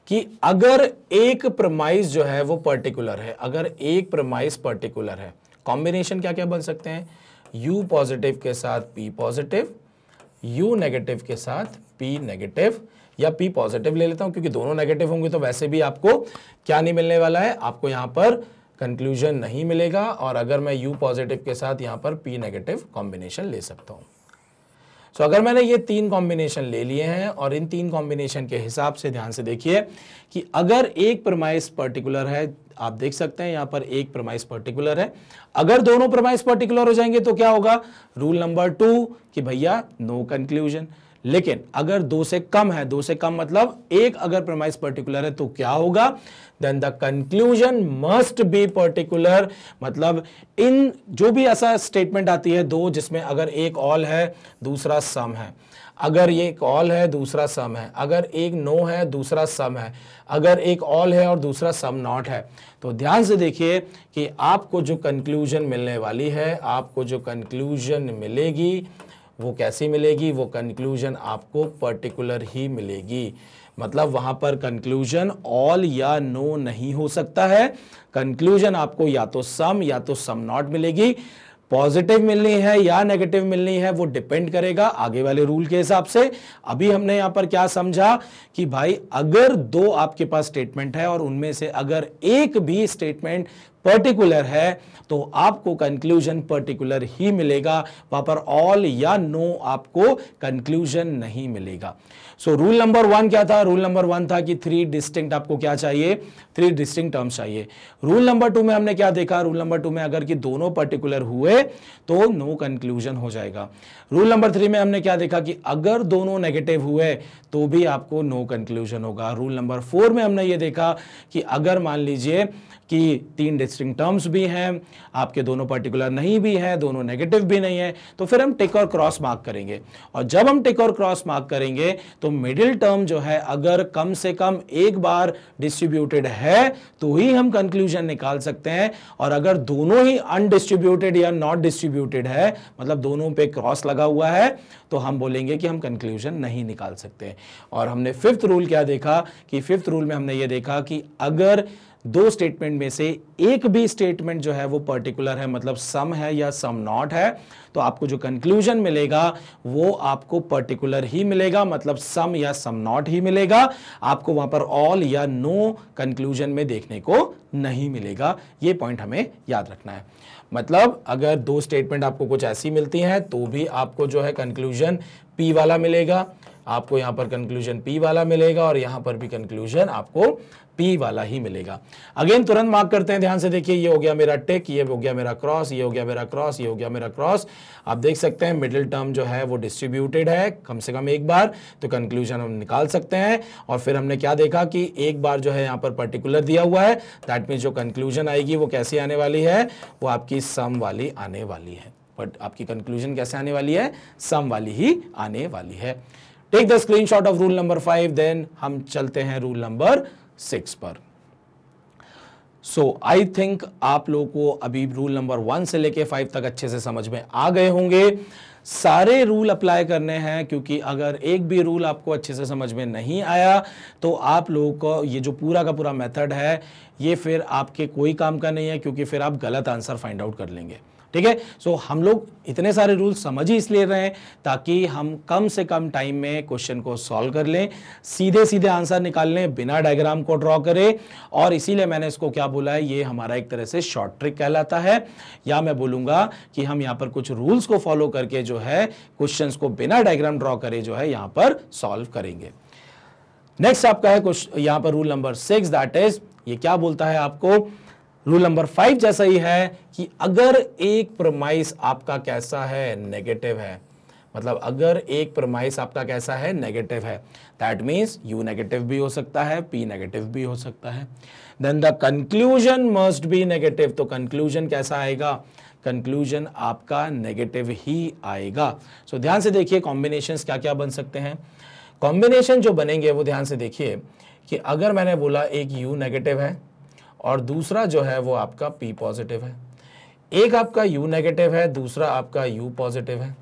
S1: कि अगर एक प्रमाइस जो है वो पर्टिकुलर है अगर एक प्रमाइस पर्टिकुलर है कॉम्बिनेशन क्या क्या बन सकते हैं यू पॉजिटिव के साथ पी पॉजिटिव यू नेगेटिव के साथ पी नेगेटिव या पी पॉजिटिव ले लेता हूं क्योंकि दोनों नेगेटिव होंगे तो वैसे भी आपको क्या नहीं मिलने वाला है आपको यहां पर कंक्लूजन नहीं मिलेगा और अगर मैं यू पॉजिटिव के साथ यहां पर पी नेगेटिव कॉम्बिनेशन ले सकता हूं सो so, अगर मैंने ये तीन कॉम्बिनेशन ले लिए हैं और इन तीन कॉम्बिनेशन के हिसाब से ध्यान से देखिए कि अगर एक प्रमाइस पर्टिकुलर है आप देख सकते हैं यहां पर एक प्रमाइस पर्टिकुलर है अगर दोनों प्रमाइस पर्टिकुलर हो जाएंगे तो क्या होगा रूल नंबर टू कि भैया नो कंक्लूजन लेकिन अगर दो से कम है दो से कम मतलब एक अगर प्रमाइस पर्टिकुलर है तो क्या होगा then the conclusion must be particular मतलब इन जो भी ऐसा स्टेटमेंट आती है दो जिसमें अगर एक ऑल है दूसरा सम है अगर एक ऑल है दूसरा सम है अगर एक नो no है दूसरा सम है अगर एक ऑल है और दूसरा सम नॉट है तो ध्यान से देखिए कि आपको जो कंक्लूजन मिलने वाली है आपको जो कंक्लूजन मिलेगी वो कैसी मिलेगी वो कंक्लूजन आपको पर्टिकुलर ही मिलेगी मतलब वहाँ पर कंक्लूजन ऑल या नो no नहीं हो सकता है कंक्लूजन आपको या तो सम या तो सम नॉट मिलेगी पॉजिटिव मिलनी है या नेगेटिव मिलनी है वो डिपेंड करेगा आगे वाले रूल के हिसाब से अभी हमने यहां पर क्या समझा कि भाई अगर दो आपके पास स्टेटमेंट है और उनमें से अगर एक भी स्टेटमेंट पर्टिकुलर है तो आपको कंक्लूजन पर्टिकुलर ही मिलेगा वहां पर ऑल या नो आपको कंक्लूजन नहीं मिलेगा सो रूल नंबर वन क्या था रूल नंबर वन था कि थ्री डिस्टिंक्ट आपको क्या चाहिए थ्री डिस्टिंग टर्म्स चाहिए रूल नंबर टू में हमने क्या देखा रूल नंबर टू में अगर कि दोनों पर्टिकुलर हुए तो नो no कंक्लूजन हो जाएगा रूल नंबर थ्री में हमने क्या देखा कि अगर दोनों नेगेटिव हुए तो भी आपको नो कंक्लूजन होगा रूल नंबर फोर में हमने ये देखा कि अगर मान लीजिए कि तीन डिस्टिंग टर्म्स भी हैं आपके दोनों पर्टिकुलर नहीं भी हैं दोनों नेगेटिव भी नहीं है तो फिर हम टिक और क्रॉस मार्क करेंगे और जब हम टिक और क्रॉस मार्क करेंगे तो मिडिल टर्म जो है अगर कम से कम एक बार डिस्ट्रीब्यूटेड है तो ही हम कंक्लूजन निकाल सकते हैं और अगर दोनों ही अनडिस्ट्रीब्यूटेड या नॉट डिस्ट्रीब्यूटेड है मतलब दोनों पे क्रॉस लगा लगा हुआ है तो हम बोलेंगे कि हम कंक्लूजन नहीं निकाल सकते और हमने फिफ्थ रूल क्या देखा कि फिफ्थ रूल में हमने ये देखा कि अगर दो स्टेटमेंट में से एक भी स्टेटमेंट जो है वो पर्टिकुलर है मतलब सम है या सम नॉट है तो आपको जो कंक्लूजन मिलेगा वो आपको पर्टिकुलर ही मिलेगा मतलब सम या सम नॉट ही मिलेगा आपको वहां पर ऑल या नो no कंक्लूजन में देखने को नहीं मिलेगा ये पॉइंट हमें याद रखना है मतलब अगर दो स्टेटमेंट आपको कुछ ऐसी मिलती हैं तो भी आपको जो है कंक्लूजन पी वाला मिलेगा आपको यहां पर कंक्लूजन पी वाला मिलेगा और यहां पर भी कंक्लूजन आपको पी वाला ही मिलेगा अगेन तुरंत मार्क करते हैं ध्यान से देखिए ये हो गया मेरा टेक ये हो गया मेरा क्रॉस ये हो गया मेरा क्रॉस ये हो गया मेरा क्रॉस आप देख सकते हैं मिडिल टर्म जो है वो डिस्ट्रीब्यूटेड है कम से कम एक बार तो कंक्लूजन हम निकाल सकते हैं और फिर हमने क्या देखा कि एक बार जो है यहां पर पर्टिकुलर दिया हुआ है दैट मीन जो कंक्लूजन आएगी वो कैसी आने वाली है वो आपकी सम वाली आने वाली है बट आपकी कंक्लूजन कैसे आने वाली है सम वाली ही आने वाली है take the shot of rule number five then हम चलते हैं रूल नंबर सिक्स पर सो आई थिंक आप लोगों को अभी रूल नंबर वन से लेके फाइव तक अच्छे से समझ में आ गए होंगे सारे रूल अप्लाई करने हैं क्योंकि अगर एक भी रूल आपको अच्छे से समझ में नहीं आया तो आप लोगों को ये जो पूरा का पूरा मेथड है ये फिर आपके कोई काम का नहीं है क्योंकि फिर आप गलत आंसर फाइंड आउट कर लेंगे ठीक है सो हम लोग इतने सारे रूल समझ ही इसलिए रहे हैं ताकि हम कम से कम टाइम में क्वेश्चन को सॉल्व कर लें सीधे सीधे आंसर निकाल लें बिना डायग्राम को ड्रॉ करें और इसीलिए मैंने इसको क्या बोला है ये हमारा एक तरह से शॉर्ट ट्रिक कहलाता है या मैं बोलूँगा कि हम यहाँ पर कुछ रूल्स को फॉलो करके जो है क्वेश्चन को बिना डायग्राम ड्रॉ करे जो है यहाँ पर सॉल्व करेंगे नेक्स्ट आपका है कुछ यहाँ पर rule number six that is ये क्या बोलता है आपको रूल नंबर फाइव जैसा ही है कि अगर एक प्रमाइस आपका कैसा है नेगेटिव है मतलब अगर एक प्रमाइस आपका कैसा है नेगेटिव है दैट मीन्स यू नेगेटिव भी हो सकता है पी नेगेटिव भी हो सकता है then the conclusion must be negative तो कंक्लूजन कैसा आएगा कंक्लूजन आपका नेगेटिव ही आएगा सो so, ध्यान से देखिए कॉम्बिनेशन क्या क्या बन सकते हैं कॉम्बिनेशन जो बनेंगे वो ध्यान से देखिए कि अगर मैंने बोला एक यू नेगेटिव है और दूसरा जो है वो आपका पी पॉजिटिव है एक आपका यू नेगेटिव है दूसरा आपका यू पॉजिटिव है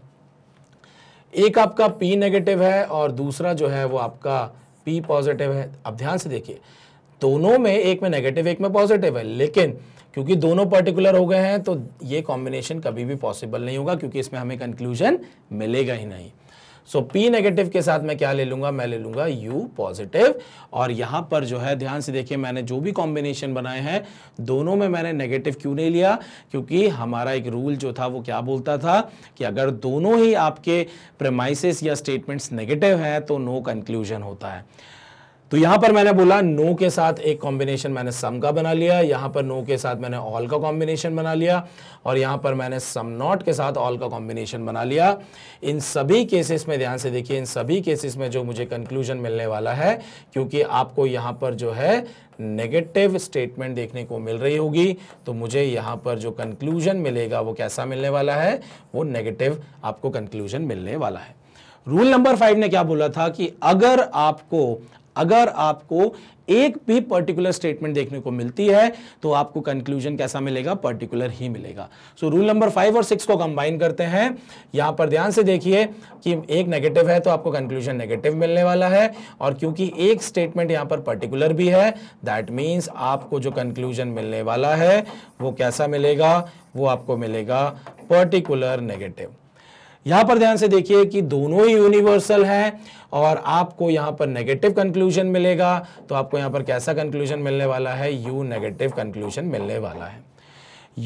S1: एक आपका पी नेगेटिव है और दूसरा जो है वो आपका पी पॉजिटिव है अब ध्यान से देखिए दोनों में एक में नेगेटिव एक में पॉजिटिव है लेकिन क्योंकि दोनों पर्टिकुलर हो गए हैं तो ये कॉम्बिनेशन कभी भी पॉसिबल नहीं होगा क्योंकि इसमें हमें कंक्लूजन मिलेगा ही नहीं सो पी नेगेटिव के साथ मैं क्या ले लूँगा मैं ले लूंगा यू पॉजिटिव और यहाँ पर जो है ध्यान से देखिए मैंने जो भी कॉम्बिनेशन बनाए हैं दोनों में मैंने नेगेटिव क्यों नहीं लिया क्योंकि हमारा एक रूल जो था वो क्या बोलता था कि अगर दोनों ही आपके प्रेमाइसिस या स्टेटमेंट्स नेगेटिव हैं तो नो कंक्लूजन होता है तो यहां पर मैंने बोला नो के साथ एक कॉम्बिनेशन मैंने सम का बना लिया यहां पर नो के साथ मैंने ऑल का कॉम्बिनेशन बना लिया और यहां पर मैंने सम नॉट के साथ ऑल का कॉम्बिनेशन बना लिया इन सभी केसेस में ध्यान से देखिए इन सभी केसेस में जो मुझे कंक्लूजन मिलने वाला है क्योंकि आपको यहां पर जो है नेगेटिव स्टेटमेंट देखने को मिल रही होगी तो मुझे यहाँ पर जो कंक्लूजन मिलेगा वो कैसा मिलने वाला है वो नेगेटिव आपको कंक्लूजन मिलने वाला है रूल नंबर फाइव ने क्या बोला था कि अगर आपको अगर आपको एक भी पर्टिकुलर स्टेटमेंट देखने को मिलती है तो आपको कंक्लूजन कैसा मिलेगा पर्टिकुलर ही मिलेगा सो रूल नंबर फाइव और सिक्स को कंबाइन करते हैं यहां पर ध्यान से देखिए कि एक नेगेटिव है तो आपको कंक्लूजन नेगेटिव मिलने वाला है और क्योंकि एक स्टेटमेंट यहां पर पर्टिकुलर भी है दैट मीन्स आपको जो कंक्लूजन मिलने वाला है वो कैसा मिलेगा वो आपको मिलेगा पर्टिकुलर नेगेटिव यहां पर ध्यान से देखिए कि दोनों ही यूनिवर्सल हैं और आपको यहां पर नेगेटिव कंक्लूजन मिलेगा तो आपको यहां पर कैसा कंक्लूजन मिलने वाला है यू नेगेटिव कंक्लूजन मिलने वाला है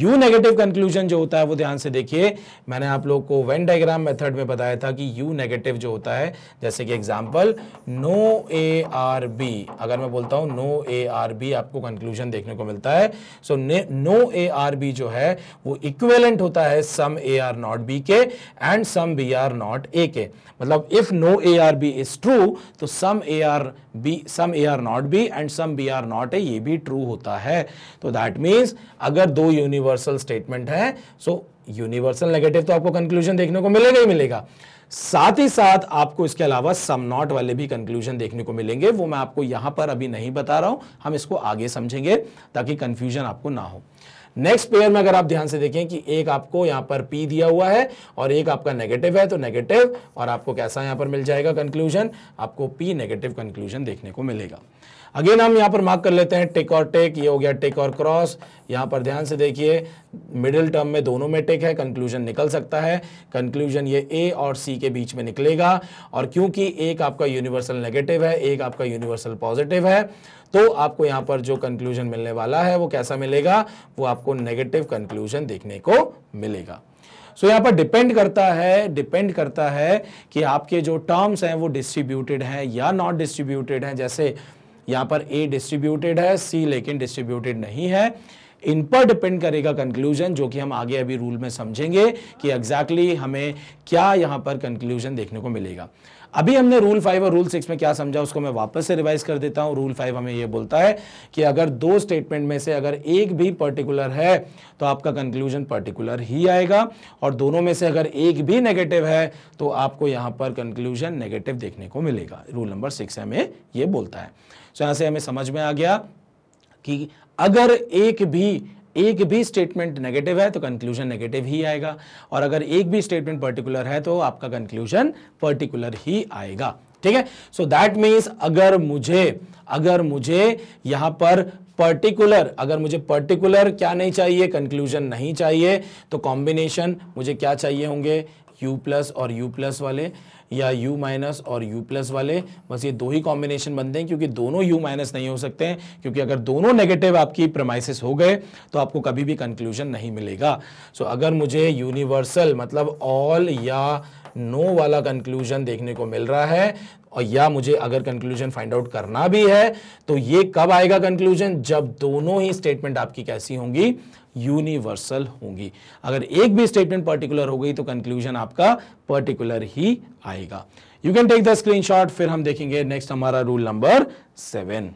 S1: यू नेगेटिव कंक्लूजन जो होता है वो ध्यान से देखिए मैंने आप लोग को वेन डायग्राम मेथड में बताया था कि यू नेगेटिव जो होता है जैसे कि example no A are B अगर मैं बोलता हूँ नो ए आर बी आपको कंक्लूजन देखने को मिलता है so no A are B जो है वो इक्वेलेंट होता है some A are not B के and some B are not A के मतलब if no A are B is true तो some A are B some A are not B and some B are not ए ये भी true होता है तो that means अगर दो यूनिवर्स यूनिवर्सल स्टेटमेंट है सो यूनिवर्सल नेगेटिव तो आपको कंक्लूजन देखने को मिलेगा ही मिलेगा साथ ही साथ आपको इसके अलावा सम नॉट वाले भी कंक्लूजन देखने को मिलेंगे वो मैं आपको यहां पर अभी नहीं बता रहा हूं हम इसको आगे समझेंगे ताकि कंफ्यूजन आपको ना हो नेक्स्ट पेयर में अगर आप ध्यान से देखें कि एक आपको यहां पर पी दिया हुआ है और एक आपका नेगेटिव है तो नेगेटिव और आपको कैसा यहां पर मिल जाएगा कंक्लूजन आपको पी नेगेटिव कंक्लूजन देखने को मिलेगा अगेन हम यहाँ पर मार्क कर लेते हैं टेक और टेक ये हो गया टेक और क्रॉस यहाँ पर ध्यान से देखिए मिडिल टर्म में दोनों में टेक है कंक्लूजन निकल सकता है कंक्लूजन ये ए और सी के बीच में निकलेगा और क्योंकि एक आपका यूनिवर्सल नेगेटिव है एक आपका यूनिवर्सल पॉजिटिव है तो आपको यहाँ पर जो कंक्लूजन मिलने वाला है वो कैसा मिलेगा वो आपको नेगेटिव कंक्लूजन देखने को मिलेगा सो so, यहाँ पर डिपेंड करता है डिपेंड करता है कि आपके जो टर्म्स हैं वो डिस्ट्रीब्यूटेड हैं या नॉट डिस्ट्रीब्यूटेड हैं जैसे यहाँ पर ए डिस्ट्रीब्यूटेड है सी लेकिन डिस्ट्रीब्यूटेड नहीं है इन पर डिपेंड करेगा कंक्लूजन जो कि हम आगे अभी रूल में समझेंगे कि एग्जैक्टली exactly हमें क्या यहाँ पर कंक्लूजन देखने को मिलेगा अभी हमने रूल फाइव और रूल सिक्स में क्या समझा उसको मैं वापस से रिवाइज कर देता हूँ रूल फाइव हमें यह बोलता है कि अगर दो स्टेटमेंट में से अगर एक भी पर्टिकुलर है तो आपका कंक्लूजन पर्टिकुलर ही आएगा और दोनों में से अगर एक भी नेगेटिव है तो आपको यहाँ पर कंक्लूजन नेगेटिव देखने को मिलेगा रूल नंबर सिक्स हमें ये बोलता है सो यहां से हमें समझ में आ गया कि अगर एक भी एक भी स्टेटमेंट नेगेटिव है तो कंक्लूजन नेगेटिव ही आएगा और अगर एक भी स्टेटमेंट पर्टिकुलर है तो आपका कंक्लूजन पर्टिकुलर ही आएगा ठीक है सो दैट मीन्स अगर मुझे अगर मुझे यहां पर पर्टिकुलर अगर मुझे पर्टिकुलर क्या नहीं चाहिए कंक्लूजन नहीं चाहिए तो कॉम्बिनेशन मुझे क्या चाहिए होंगे यू प्लस और यू प्लस वाले या u माइनस और u प्लस वाले बस ये दो ही कॉम्बिनेशन बनते हैं क्योंकि दोनों u माइनस नहीं हो सकते हैं क्योंकि अगर दोनों नेगेटिव आपकी प्रमाइसिस हो गए तो आपको कभी भी कंक्लूजन नहीं मिलेगा सो so, अगर मुझे यूनिवर्सल मतलब ऑल या नो no वाला कंक्लूजन देखने को मिल रहा है और या मुझे अगर कंक्लूजन फाइंड आउट करना भी है तो ये कब आएगा कंक्लूजन जब दोनों ही स्टेटमेंट आपकी कैसी होंगी यूनिवर्सल होंगी अगर एक भी स्टेटमेंट पर्टिकुलर हो गई तो कंक्लूजन आपका पर्टिकुलर ही आएगा you can take the screenshot फिर हम देखेंगे नेक्स्ट हमारा rule number seven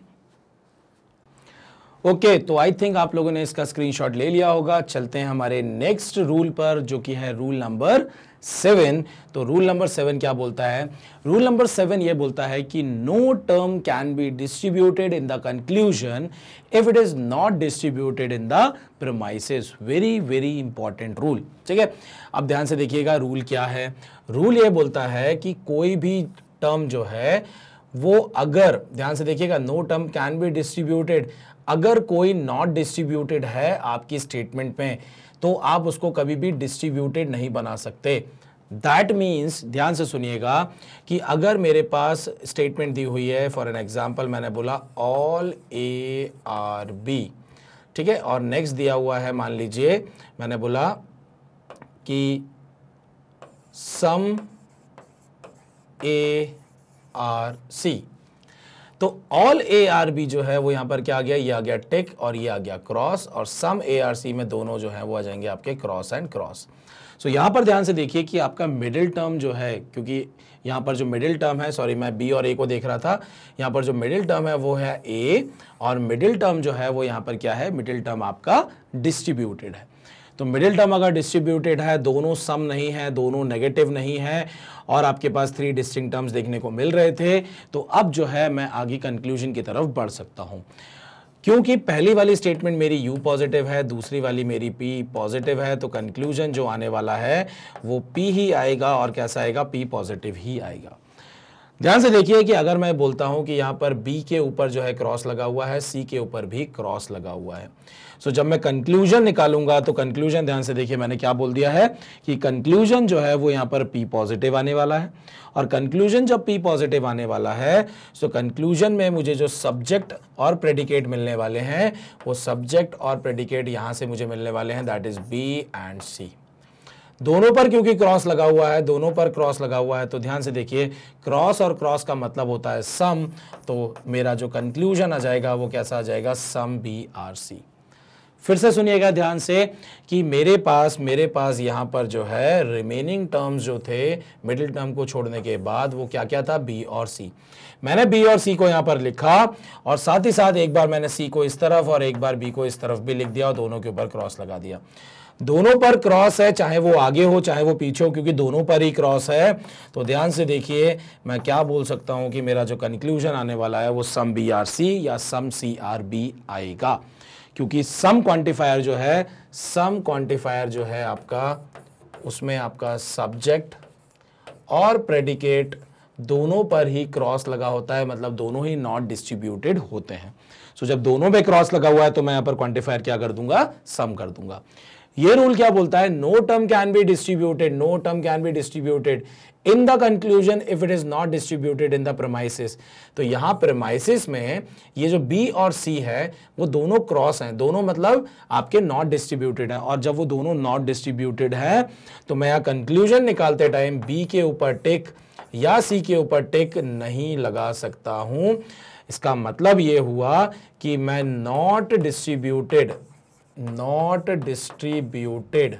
S1: okay okay, तो आई थिंक आप लोगों ने इसका स्क्रीनशॉट ले लिया होगा चलते हैं हमारे नेक्स्ट रूल पर जो कि है रूल नंबर सेवन तो रूल नंबर सेवन क्या बोलता है रूल नंबर सेवन ये बोलता है कि no term can be distributed in the conclusion if it is not distributed in the premises very very important rule ठीक है अब ध्यान से देखिएगा रूल क्या है रूल ये बोलता है कि कोई भी टर्म जो है वो अगर ध्यान से देखिएगा no term can be distributed अगर कोई नॉट डिस्ट्रीब्यूटेड है आपकी स्टेटमेंट में तो आप उसको कभी भी डिस्ट्रीब्यूटेड नहीं बना सकते दैट मीन्स ध्यान से सुनिएगा कि अगर मेरे पास स्टेटमेंट दी हुई है फॉर एन एग्जाम्पल मैंने बोला ऑल ए आर बी ठीक है और नेक्स्ट दिया हुआ है मान लीजिए मैंने बोला कि सम ए आर सी तो ऑल ए आर बी जो है वो यहां पर क्या आ गया ये आ गया टिक और ये आ गया क्रॉस और सम ए आर सी में दोनों जो है वो आ जाएंगे आपके क्रॉस एंड क्रॉस सो यहां पर ध्यान से देखिए कि आपका मिडिल टर्म जो है क्योंकि यहां पर जो मिडिल टर्म है सॉरी मैं बी और ए को देख रहा था यहां पर जो मिडिल टर्म है वो है ए और मिडिल टर्म जो है वो यहां पर क्या है मिडिल टर्म आपका डिस्ट्रीब्यूटेड है तो मिडिल टर्म अगर डिस्ट्रीब्यूटेड है दोनों सम नहीं है दोनों नेगेटिव नहीं है और आपके पास थ्री डिस्टिंग टर्म्स देखने को मिल रहे थे तो अब जो है मैं आगे कंक्लूजन की तरफ बढ़ सकता हूँ क्योंकि पहली वाली स्टेटमेंट मेरी यू पॉजिटिव है दूसरी वाली मेरी पी पॉजिटिव है तो कंक्लूजन जो आने वाला है वो पी ही आएगा और कैसा आएगा पी पॉजिटिव ही आएगा ध्यान से देखिए कि अगर मैं बोलता हूं कि यहाँ पर बी के ऊपर जो है क्रॉस लगा हुआ है सी के ऊपर भी क्रॉस लगा हुआ है सो जब मैं कंक्लूजन निकालूंगा तो कंक्लूजन ध्यान से देखिए मैंने क्या बोल दिया है कि कंक्लूजन जो है वो यहाँ पर पी पॉजिटिव आने वाला है और कंक्लूजन जब पी पॉजिटिव आने वाला है सो कंक्लूजन में मुझे जो सब्जेक्ट और प्रेडिकेट मिलने वाले हैं वो सब्जेक्ट और प्रेडिकेट यहां से मुझे मिलने वाले हैं that is B and C दोनों पर क्योंकि क्रॉस लगा हुआ है दोनों पर क्रॉस लगा हुआ है तो ध्यान से देखिए क्रॉस और क्रॉस का मतलब होता है सम तो मेरा जो कंक्लूजन आ जाएगा वो कैसा आ जाएगा सम बी आर सी फिर से सुनिएगा ध्यान से कि मेरे पास मेरे पास यहाँ पर जो है रिमेनिंग टर्म्स जो थे मिडिल टर्म को छोड़ने के बाद वो क्या क्या था बी और सी मैंने बी और सी को यहाँ पर लिखा और साथ ही साथ एक बार मैंने सी को इस तरफ और एक बार बी को इस तरफ भी लिख दिया और दोनों के ऊपर क्रॉस लगा दिया दोनों पर क्रॉस है चाहे वो आगे हो चाहे वो पीछे हो क्योंकि दोनों पर ही क्रॉस है तो ध्यान से देखिए मैं क्या बोल सकता हूँ कि मेरा जो कंक्लूजन आने वाला है वो सम बी आर सी या सम सी आर बी आएगा क्योंकि सम क्वांटिफायर जो है सम क्वांटिफायर जो है आपका उसमें आपका सब्जेक्ट और प्रेडिकेट दोनों पर ही क्रॉस लगा होता है मतलब दोनों ही नॉट डिस्ट्रीब्यूटेड होते हैं सो so, जब दोनों पे क्रॉस लगा हुआ है तो मैं यहां पर क्वांटिफायर क्या कर दूंगा सम कर दूंगा ये रूल क्या बोलता है no term can be distributed no term can be distributed in the conclusion if it is not distributed in the premises तो यहां प्रमाइसिस में ये जो बी और सी है वो दोनों क्रॉस हैं दोनों मतलब आपके नॉट डिस्ट्रीब्यूटेड हैं और जब वो दोनों नॉट डिस्ट्रीब्यूटेड हैं तो मैं यहां कंक्लूजन निकालते टाइम बी के ऊपर टिक या सी के ऊपर टिक नहीं लगा सकता हूं इसका मतलब ये हुआ कि मैं नॉट डिस्ट्रीब्यूटेड नॉट डिस्ट्रीब्यूटेड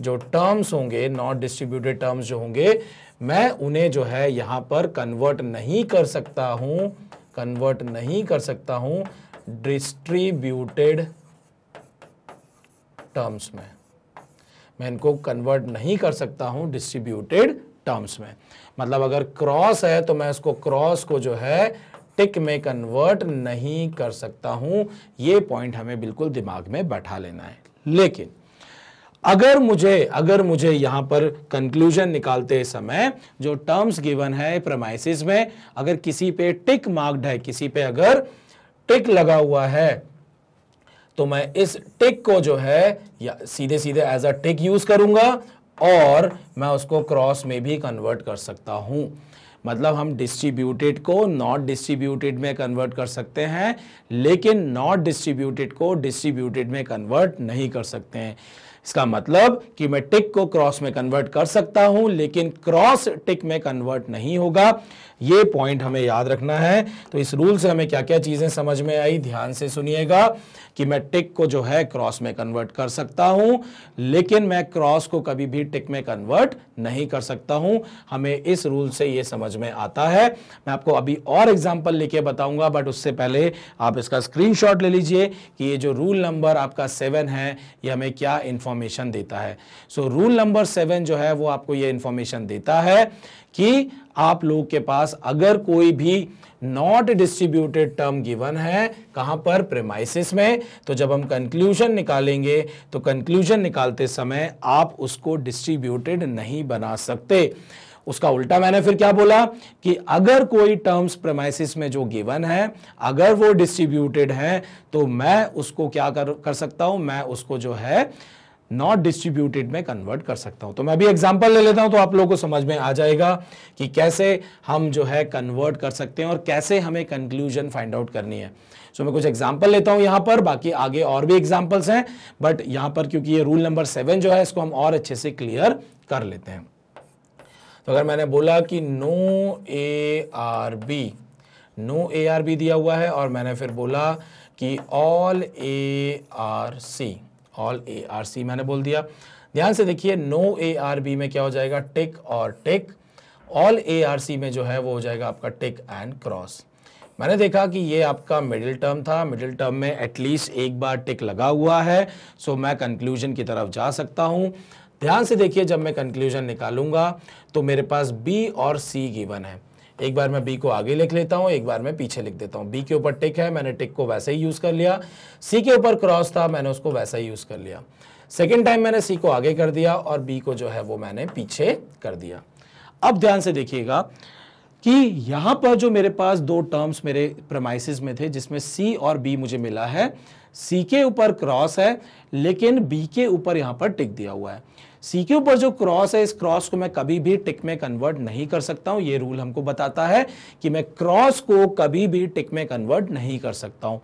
S1: जो टर्म्स होंगे नॉट डिस्ट्रीब्यूटेड टर्म्स जो होंगे मैं उन्हें जो है यहाँ पर कन्वर्ट नहीं कर सकता हूँ कन्वर्ट नहीं कर सकता हूँ डिस्ट्रीब्यूटेड टर्म्स में मैं इनको कन्वर्ट नहीं कर सकता हूँ डिस्ट्रीब्यूटेड टर्म्स में मतलब अगर क्रॉस है तो मैं उसको क्रॉस को जो है टिक में कन्वर्ट नहीं कर सकता हूँ ये पॉइंट हमें बिल्कुल दिमाग में बैठा लेना है लेकिन अगर मुझे अगर मुझे यहां पर कंक्लूजन निकालते समय जो टर्म्स गिवन है प्रमाइसिस में अगर किसी पे टिक मार्क्ड है किसी पे अगर टिक लगा हुआ है तो मैं इस टिक को जो है या सीधे सीधे एज अ टिक यूज करूंगा और मैं उसको क्रॉस में भी कन्वर्ट कर सकता हूं मतलब हम डिस्ट्रीब्यूटेड को नॉट डिस्ट्रीब्यूटेड में कन्वर्ट कर सकते हैं लेकिन नॉट डिस्ट्रीब्यूटेड को डिस्ट्रीब्यूटेड में कन्वर्ट नहीं कर सकते हैं इसका मतलब कि मैं टिक को क्रॉस में कन्वर्ट कर सकता हूं लेकिन क्रॉस टिक में कन्वर्ट नहीं होगा ये पॉइंट हमें याद रखना है तो इस रूल से हमें क्या क्या चीज़ें समझ में आई ध्यान से सुनिएगा कि मैं टिक को जो है क्रॉस में कन्वर्ट कर सकता हूं लेकिन मैं क्रॉस को कभी भी टिक में कन्वर्ट नहीं कर सकता हूं हमें इस रूल से यह समझ में आता है मैं आपको अभी और एग्जाम्पल लेके बताऊंगा बट उससे पहले आप इसका स्क्रीन ले लीजिए कि ये जो रूल नंबर आपका सेवन है ये हमें क्या इन्फॉर्मेशन देता है सो रूल नंबर सेवन जो है वो आपको ये इन्फॉर्मेशन देता है कि आप लोग के पास अगर कोई भी नॉट डिस्ट्रीब्यूटेड टर्म गिवन है कहाँ पर प्रेमाइसिस में तो जब हम कंक्लूजन निकालेंगे तो कंक्लूजन निकालते समय आप उसको डिस्ट्रीब्यूटेड नहीं बना सकते उसका उल्टा मैंने फिर क्या बोला कि अगर कोई टर्म्स प्रेमाइसिस में जो गिवन है अगर वो डिस्ट्रीब्यूटेड है तो मैं उसको क्या कर कर सकता हूं मैं उसको जो है नॉट डिस्ट्रीब्यूटेड में कन्वर्ट कर सकता हूं तो मैं अभी एग्जांपल ले लेता हूं तो आप लोगों को समझ में आ जाएगा कि कैसे हम जो है कन्वर्ट कर सकते हैं और कैसे हमें कंक्लूजन फाइंड आउट करनी है सो so, मैं कुछ एग्जाम्पल लेता हूं यहां पर बाकी आगे और भी एग्जाम्पल्स हैं बट यहां पर क्योंकि ये रूल नंबर सेवन जो है इसको हम और अच्छे से क्लियर कर लेते हैं तो अगर मैंने बोला कि no A are B no A are B दिया हुआ है और मैंने फिर बोला कि all A are C all A are C मैंने बोल दिया ध्यान से देखिए नो ए आर बी में क्या हो जाएगा टिक और टिक ऑल ए आर सी में जो है वो हो जाएगा आपका टिक एंड क्रॉस मैंने देखा कि ये आपका मिडिल टर्म था मिडिल टर्म में एटलीस्ट एक बार टिक लगा हुआ है सो मैं कंक्लूजन की तरफ जा सकता हूँ ध्यान से देखिए जब मैं कंक्लूजन निकालूंगा तो मेरे पास बी और सी गिवन है एक बार मैं बी को आगे लिख लेता हूँ एक बार मैं पीछे लिख देता हूँ बी के ऊपर टिक है मैंने टिक को वैसे ही यूज़ कर लिया सी के ऊपर क्रॉस था मैंने उसको वैसा ही यूज़ कर लिया सेकेंड टाइम मैंने सी को आगे कर दिया और बी को जो है वो मैंने पीछे कर दिया अब ध्यान से देखिएगा कि यहां पर जो मेरे पास दो टर्म्स मेरे प्रमाइसिस में थे जिसमें सी और बी मुझे मिला है सी के ऊपर क्रॉस है लेकिन बी के ऊपर यहां पर टिक दिया हुआ है सी के ऊपर जो क्रॉस है इस क्रॉस को मैं कभी भी टिक में कन्वर्ट नहीं कर सकता हूं ये रूल हमको बताता है कि मैं क्रॉस को कभी भी टिक में कन्वर्ट नहीं कर सकता हूं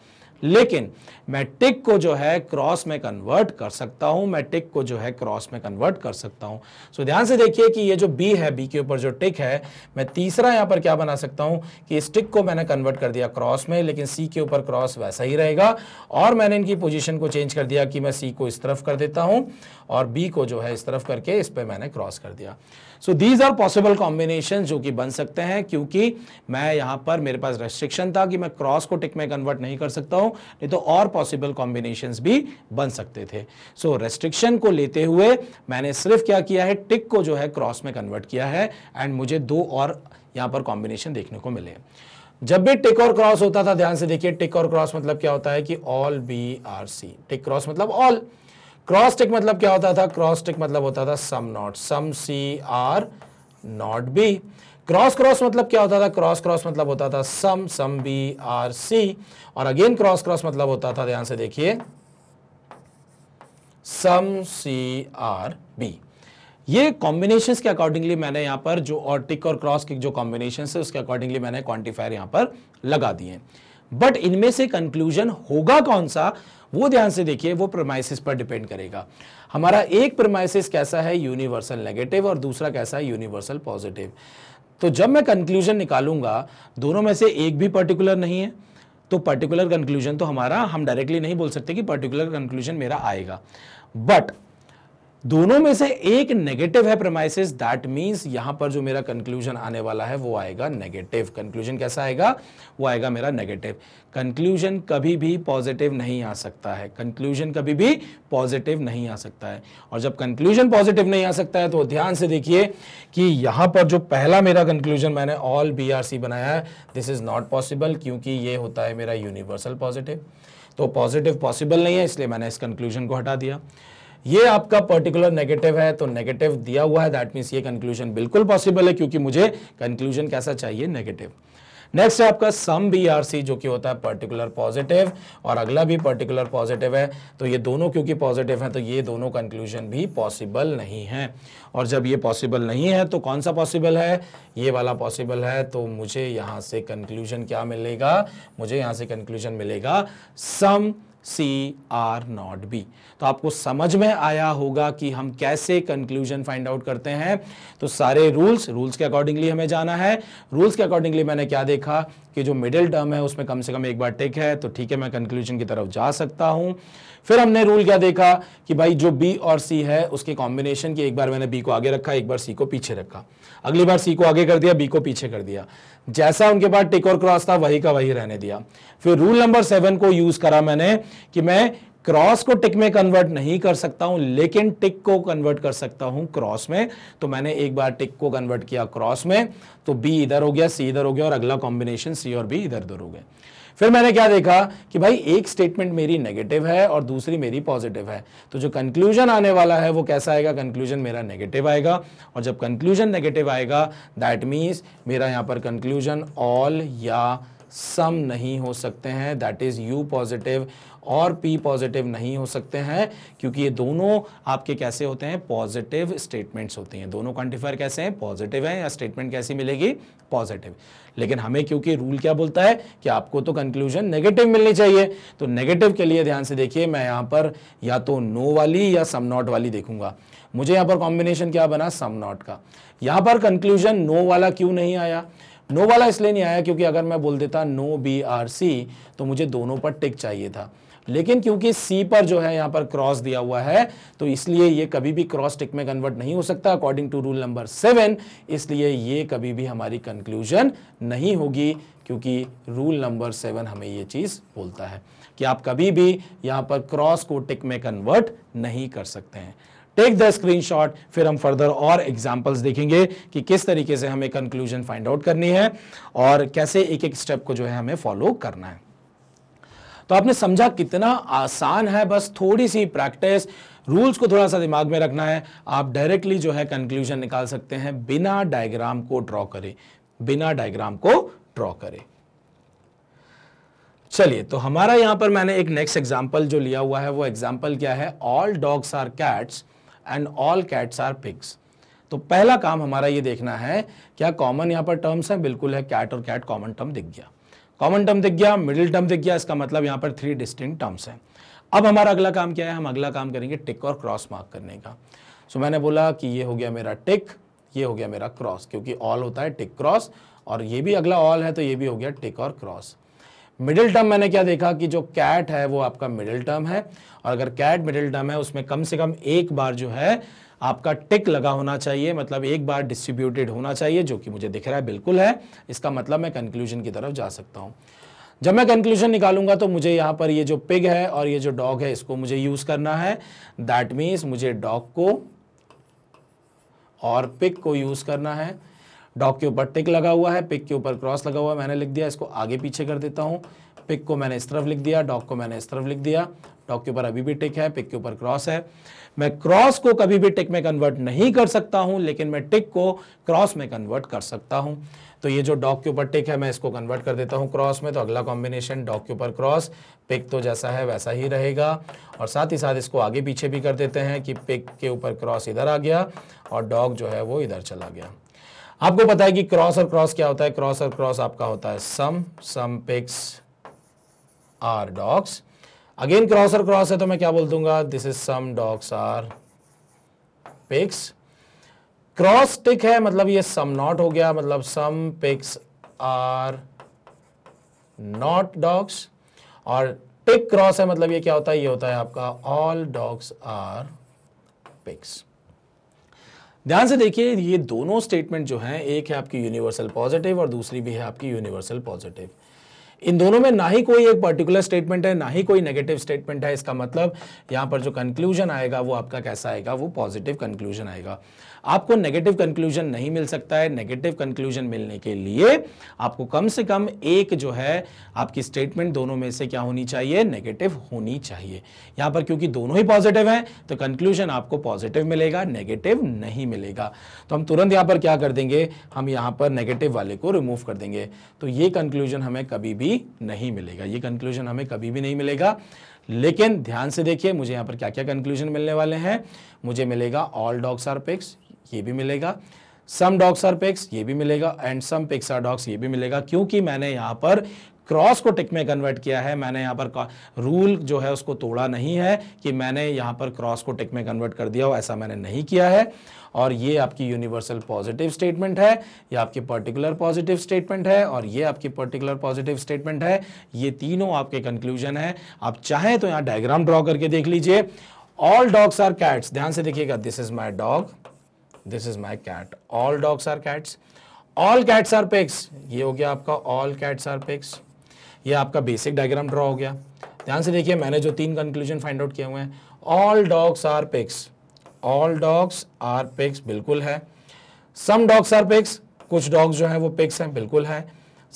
S1: लेकिन मैं टिक को जो है क्रॉस में कन्वर्ट कर सकता हूं मैं टिक को जो है क्रॉस में कन्वर्ट कर सकता हूं सो so, ध्यान से देखिए कि ये जो बी है बी के ऊपर जो टिक है मैं तीसरा यहां पर क्या बना सकता हूं कि इस टिक को मैंने कन्वर्ट कर दिया क्रॉस में लेकिन सी के ऊपर क्रॉस वैसा ही रहेगा और मैंने इनकी पोजिशन को चेंज कर दिया कि मैं सी को इस तरफ कर देता हूं और बी को जो है इस तरफ करके इस पर मैंने क्रॉस कर दिया so these are possible combination जो कि बन सकते हैं क्योंकि मैं यहां पर मेरे पास रेस्ट्रिक्शन था कि मैं क्रॉस को टिक में कन्वर्ट नहीं कर सकता हूं नहीं तो और पॉसिबल कॉम्बिनेशन भी बन सकते थे सो so, रेस्ट्रिक्शन को लेते हुए मैंने सिर्फ क्या किया है टिक को जो है क्रॉस में कन्वर्ट किया है एंड मुझे दो और यहां पर कॉम्बिनेशन देखने को मिले जब भी टिक और क्रॉस होता था ध्यान से देखिए टिक और क्रॉस मतलब क्या होता है कि all B are C tick cross मतलब ऑल क्रॉस टिक मतलब क्या होता था क्रॉस टिक मतलब होता था some not some C are not B cross cross मतलब क्या होता था क्रॉस क्रॉस मतलब होता था सम सम बी आर सी और अगेन क्रॉस क्रॉस मतलब होता था ध्यान से देखिए सम सी आर बी ये कॉम्बिनेशन के अकॉर्डिंगली मैंने यहां पर जो और टिक और क्रॉस के जो कॉम्बिनेशन है उसके अकॉर्डिंगली मैंने क्वांटिफायर यहां पर लगा दिए बट इनमें से कंक्लूजन होगा कौन सा वो ध्यान से देखिए वो प्रोमाइसिस पर डिपेंड करेगा हमारा एक प्रोमाइसिस कैसा है यूनिवर्सल नेगेटिव और दूसरा कैसा है यूनिवर्सल पॉजिटिव तो जब मैं कंक्लूजन निकालूंगा दोनों में से एक भी पर्टिकुलर नहीं है तो पर्टिकुलर कंक्लूजन तो हमारा हम डायरेक्टली नहीं बोल सकते कि पर्टिकुलर कंक्लूजन मेरा आएगा बट दोनों में से एक नेगेटिव है प्रमाइसिस दैट मींस यहां पर जो मेरा कंक्लूजन आने वाला है वो आएगा नेगेटिव कंक्लूजन कैसा आएगा वो आएगा मेरा नेगेटिव कंक्लूजन कभी भी पॉजिटिव नहीं आ सकता है कंक्लूजन कभी भी पॉजिटिव नहीं आ सकता है और जब कंक्लूजन पॉजिटिव नहीं आ सकता है तो ध्यान से देखिए कि यहां पर जो पहला मेरा कंक्लूजन मैंने ऑल बी बनाया है दिस इज नॉट पॉसिबल क्योंकि ये होता है मेरा यूनिवर्सल पॉजिटिव तो पॉजिटिव पॉसिबल नहीं है इसलिए मैंने इस कंक्लूजन को हटा दिया ये आपका पर्टिकुलर नेगेटिव है तो नेगेटिव दिया हुआ है दैट मीन्स ये कंक्लूजन बिल्कुल पॉसिबल है क्योंकि मुझे कंक्लूजन कैसा चाहिए नेगेटिव नेक्स्ट है आपका सम बी आर सी जो कि होता है पर्टिकुलर पॉजिटिव और अगला भी पर्टिकुलर पॉजिटिव है तो ये दोनों क्योंकि पॉजिटिव है तो ये दोनों कंक्लूजन भी पॉसिबल नहीं है और जब ये पॉसिबल नहीं है तो कौन सा पॉसिबल है ये वाला पॉसिबल है तो मुझे यहाँ से कंक्लूजन क्या मिलेगा मुझे यहाँ से कंक्लूजन मिलेगा some C are not B तो आपको समझ में आया होगा कि हम कैसे कंक्लूजन फाइंड आउट करते हैं तो सारे रूल्स रूल्स के अकॉर्डिंगली हमें जाना है रूल्स के अकॉर्डिंगली मैंने क्या देखा कि जो मिडिल टर्म है उसमें कम से कम एक बार टेक है तो ठीक है मैं कंक्लूजन की तरफ जा सकता हूं फिर हमने रूल क्या देखा कि भाई जो बी और सी है उसके कॉम्बिनेशन की एक बार मैंने बी को आगे रखा एक बार सी को पीछे रखा अगली बार सी को आगे कर दिया बी को पीछे कर दिया जैसा उनके पास टिक और क्रॉस था वही का वही रहने दिया फिर रूल नंबर सेवन को यूज करा मैंने कि मैं क्रॉस को टिक में कन्वर्ट नहीं कर सकता हूं लेकिन टिक को कन्वर्ट कर सकता हूं क्रॉस में तो मैंने एक बार टिक को कन्वर्ट किया क्रॉस में तो बी इधर हो गया सी इधर हो गया और अगला कॉम्बिनेशन सी और बी इधर उधर हो गया फिर मैंने क्या देखा कि भाई एक स्टेटमेंट मेरी नेगेटिव है और दूसरी मेरी पॉजिटिव है तो जो कंक्लूजन आने वाला है वो कैसा आएगा कंक्लूजन मेरा नेगेटिव आएगा और जब कंक्लूजन नेगेटिव आएगा दैट मीन्स मेरा यहाँ पर कंक्लूजन ऑल या सम नहीं हो सकते हैं दैट इज़ यू पॉजिटिव और पी पॉजिटिव नहीं हो सकते हैं क्योंकि ये दोनों आपके कैसे होते हैं पॉजिटिव स्टेटमेंट्स होते हैं दोनों क्वान्टिफायर कैसे हैं पॉजिटिव हैं या स्टेटमेंट कैसी मिलेगी पॉजिटिव लेकिन हमें क्योंकि रूल क्या बोलता है कि आपको तो कंक्लूजन नेगेटिव मिलनी चाहिए तो नेगेटिव के लिए ध्यान से देखिए मैं यहाँ पर या तो नो वाली या सम नॉट वाली देखूंगा मुझे यहाँ पर कॉम्बिनेशन क्या बना सम नॉट का यहाँ पर कंक्लूजन नो वाला क्यों नहीं आया नो वाला इसलिए नहीं आया क्योंकि अगर मैं बोल देता नो बी आर सी तो मुझे दोनों पर टिक चाहिए था लेकिन क्योंकि सी पर जो है यहाँ पर क्रॉस दिया हुआ है तो इसलिए ये कभी भी क्रॉस टिक में कन्वर्ट नहीं हो सकता according to rule number seven इसलिए ये कभी भी हमारी कंक्लूजन नहीं होगी क्योंकि रूल नंबर सेवन हमें ये चीज़ बोलता है कि आप कभी भी यहाँ पर क्रॉस को टिक में कन्वर्ट नहीं कर सकते हैं टेक द स्क्रीनशॉट फिर हम फर्दर और एग्जाम्पल्स देखेंगे कि किस तरीके से हमें कंक्लूजन फाइंड आउट करनी है और कैसे एक एक स्टेप को जो है हमें फॉलो करना है तो आपने समझा कितना आसान है बस थोड़ी सी प्रैक्टिस रूल्स को थोड़ा सा दिमाग में रखना है आप डायरेक्टली जो है कंक्लूजन निकाल सकते हैं बिना डायग्राम को ड्रॉ करें बिना डायग्राम को ड्रॉ करें चलिए तो हमारा यहां पर मैंने एक नेक्स्ट एग्जाम्पल जो लिया हुआ है वो एग्जाम्पल क्या है all dogs are cats and all cats are pigs तो पहला काम हमारा ये देखना है क्या कॉमन यहां पर टर्म्स हैं बिल्कुल है कैट और कैट कॉमन टर्म दिख गया कॉमन टर्म दिख गया मिडिल टर्म दिख गया इसका मतलब यहाँ पर थ्री डिस्टिंग टर्म्स हैं अब हमारा अगला काम क्या है हम अगला काम करेंगे टिक और क्रॉस मार्क करने का सो so, मैंने बोला कि ये हो गया मेरा टिक ये हो गया मेरा क्रॉस क्योंकि ऑल होता है टिक क्रॉस और ये भी अगला ऑल है तो ये भी हो गया टिक और क्रॉस मिडिल टर्म मैंने क्या देखा कि जो कैट है वो आपका मिडिल टर्म है और अगर कैट मिडिल टर्म है उसमें कम से कम एक बार जो है आपका टिक लगा होना चाहिए मतलब एक बार डिस्ट्रीब्यूटेड होना चाहिए जो कि मुझे दिख रहा है बिल्कुल है इसका मतलब मैं कंक्लूजन की तरफ जा सकता हूँ जब मैं कंक्लूजन निकालूंगा तो मुझे यहाँ पर ये जो पिग है और ये जो डॉग है इसको मुझे यूज़ करना है दैट मीन्स मुझे डॉग को और पिग को यूज़ करना है डॉग के ऊपर टिक लगा हुआ है पिक के ऊपर क्रॉस लगा हुआ है मैंने लिख दिया इसको आगे पीछे कर देता हूँ पिक को मैंने इस तरफ लिख दिया डॉग को मैंने इस तरफ लिख दिया डॉग के ऊपर अभी भी टिक है पिक के ऊपर क्रॉस है मैं क्रॉस को कभी भी टिक में कन्वर्ट नहीं कर सकता हूं लेकिन मैं टिक को क्रॉस में कन्वर्ट कर सकता हूं तो ये जो डॉग के ऊपर टिक है मैं इसको कन्वर्ट कर देता हूँ क्रॉस में तो अगला कॉम्बिनेशन डॉग के ऊपर क्रॉस पिक तो जैसा है वैसा ही रहेगा और साथ ही साथ इसको आगे पीछे भी कर देते हैं कि पिक के ऊपर क्रॉस इधर आ गया और डॉग जो है वो इधर चला गया आपको पता है कि क्रॉस और क्रॉस क्या होता है क्रॉस और क्रॉस आपका होता है some some pigs are dogs again cross और क्रॉस है तो मैं क्या बोल दूंगा this is some dogs are pigs cross tick है मतलब ये सम नॉट हो गया मतलब some pigs are not dogs और टिक क्रॉस है मतलब ये क्या होता है ये होता है आपका ऑल डॉग्स आर पिक्स ध्यान से देखिए ये दोनों स्टेटमेंट जो हैं एक है आपकी यूनिवर्सल पॉजिटिव और दूसरी भी है आपकी यूनिवर्सल पॉजिटिव इन दोनों में ना ही कोई एक पर्टिकुलर स्टेटमेंट है ना ही कोई नेगेटिव स्टेटमेंट है इसका मतलब यहां पर जो कंक्लूजन आएगा वो आपका कैसा आएगा वो पॉजिटिव कंक्लूजन आएगा आपको नेगेटिव कंक्लूजन नहीं मिल सकता है नेगेटिव कंक्लूजन मिलने के लिए आपको कम से कम एक जो है आपकी स्टेटमेंट दोनों में से क्या होनी चाहिए नेगेटिव होनी चाहिए यहां पर क्योंकि दोनों ही पॉजिटिव हैं तो कंक्लूजन आपको पॉजिटिव मिलेगा नेगेटिव नहीं मिलेगा तो हम तुरंत यहां पर क्या कर देंगे हम यहां पर नेगेटिव वाले को रिमूव कर देंगे तो ये कंक्लूजन हमें कभी भी नहीं मिलेगा ये कंक्लूजन हमें कभी भी नहीं मिलेगा लेकिन ध्यान से देखिए मुझे यहाँ पर क्या क्या कंक्लूजन मिलने वाले हैं मुझे मिलेगा ऑल डॉग्स आर पिक्स ये भी मिलेगा सम डॉग्स आर पिक्स ये भी मिलेगा and some pigs are dogs ये भी मिलेगा क्योंकि मैंने यहाँ पर क्रॉस को टिक में कन्वर्ट किया है मैंने यहाँ पर रूल जो है उसको तोड़ा नहीं है कि मैंने यहाँ पर क्रॉस को टिक में कन्वर्ट कर दिया हो ऐसा मैंने नहीं किया है और ये आपकी यूनिवर्सल पॉजिटिव स्टेटमेंट है ये आपकी पर्टिकुलर पॉजिटिव स्टेटमेंट है और ये आपकी पर्टिकुलर पॉजिटिव स्टेटमेंट है ये तीनों आपके कंक्लूजन है आप चाहें तो यहाँ डायग्राम ड्रॉ करके देख लीजिए ऑल डॉग्स आर कैट्स ध्यान से देखिएगा this is my dog this is my cat all dogs are cats all cats are pigs ये हो गया आपका ऑल कैट्स आर पिक्स ये आपका बेसिक डायग्राम ड्रॉ हो गया ध्यान से देखिए मैंने जो तीन कंक्लूजन फाइंड आउट किए हुए हैं all dogs are pigs all dogs are pigs बिल्कुल है सम डॉग्स आर पिक्स कुछ डॉग्स जो हैं वो पिक्स हैं बिल्कुल है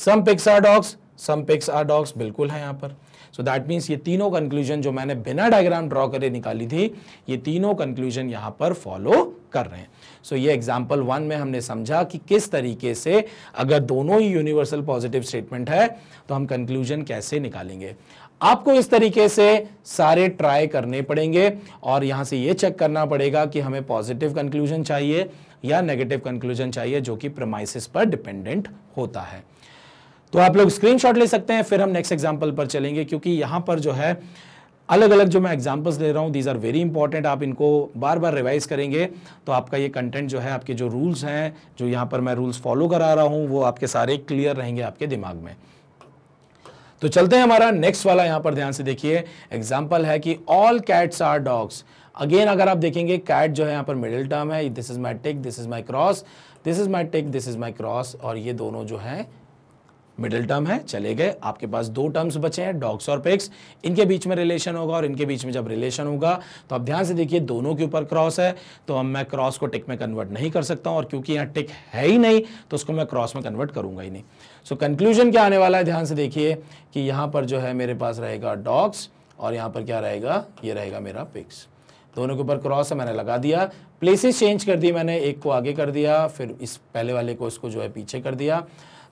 S1: some pigs are dogs some pigs are dogs बिल्कुल है यहाँ पर सो दैट मीन्स ये तीनों कंक्लूजन जो मैंने बिना डायग्राम ड्रॉ करे निकाली थी ये तीनों कंक्लूजन यहाँ पर फॉलो कर रहे हैं सो so, ये एग्जाम्पल वन में हमने समझा कि किस तरीके से अगर दोनों ही यूनिवर्सल पॉजिटिव स्टेटमेंट है तो हम कंक्लूजन कैसे निकालेंगे आपको इस तरीके से सारे ट्राई करने पड़ेंगे और यहाँ से ये चेक करना पड़ेगा कि हमें पॉजिटिव कंक्लूजन चाहिए या नेगेटिव कंक्लूजन चाहिए जो कि प्रमाइसिस पर डिपेंडेंट होता है तो आप लोग स्क्रीनशॉट ले सकते हैं फिर हम नेक्स्ट एग्जांपल पर चलेंगे क्योंकि यहाँ पर जो है अलग अलग जो मैं एग्जांपल्स ले रहा हूँ दीज आर वेरी इंपॉर्टेंट आप इनको बार बार रिवाइज करेंगे तो आपका ये कंटेंट जो है आपके जो रूल्स हैं जो यहाँ पर मैं रूल्स फॉलो करा रहा हूँ वो आपके सारे क्लियर रहेंगे आपके दिमाग में तो चलते हैं हमारा नेक्स्ट वाला यहाँ पर ध्यान से देखिए एग्जाम्पल है कि all cats are dogs again अगर आप देखेंगे कैट जो है यहाँ पर मिडिल टर्म है this is my tick this is my cross this is my tick this is my cross और ये दोनों जो है मिडिल टर्म है चले गए आपके पास दो टर्म्स बचे हैं डॉग्स और पिक्स इनके बीच में रिलेशन होगा और इनके बीच में जब रिलेशन होगा तो आप ध्यान से देखिए दोनों के ऊपर क्रॉस है तो अब मैं क्रॉस को टिक में कन्वर्ट नहीं कर सकता हूं और क्योंकि यहाँ टिक है ही नहीं तो उसको मैं क्रॉस में कन्वर्ट करूंगा ही नहीं सो so, कंक्लूजन क्या आने वाला है ध्यान से देखिए कि यहाँ पर जो है मेरे पास रहेगा डॉग्स और यहाँ पर क्या रहेगा ये रहेगा मेरा पिक्स दोनों के ऊपर क्रॉस है मैंने लगा दिया प्लेसेस चेंज कर दिए मैंने एक को आगे कर दिया फिर इस पहले वाले को इसको जो है पीछे कर दिया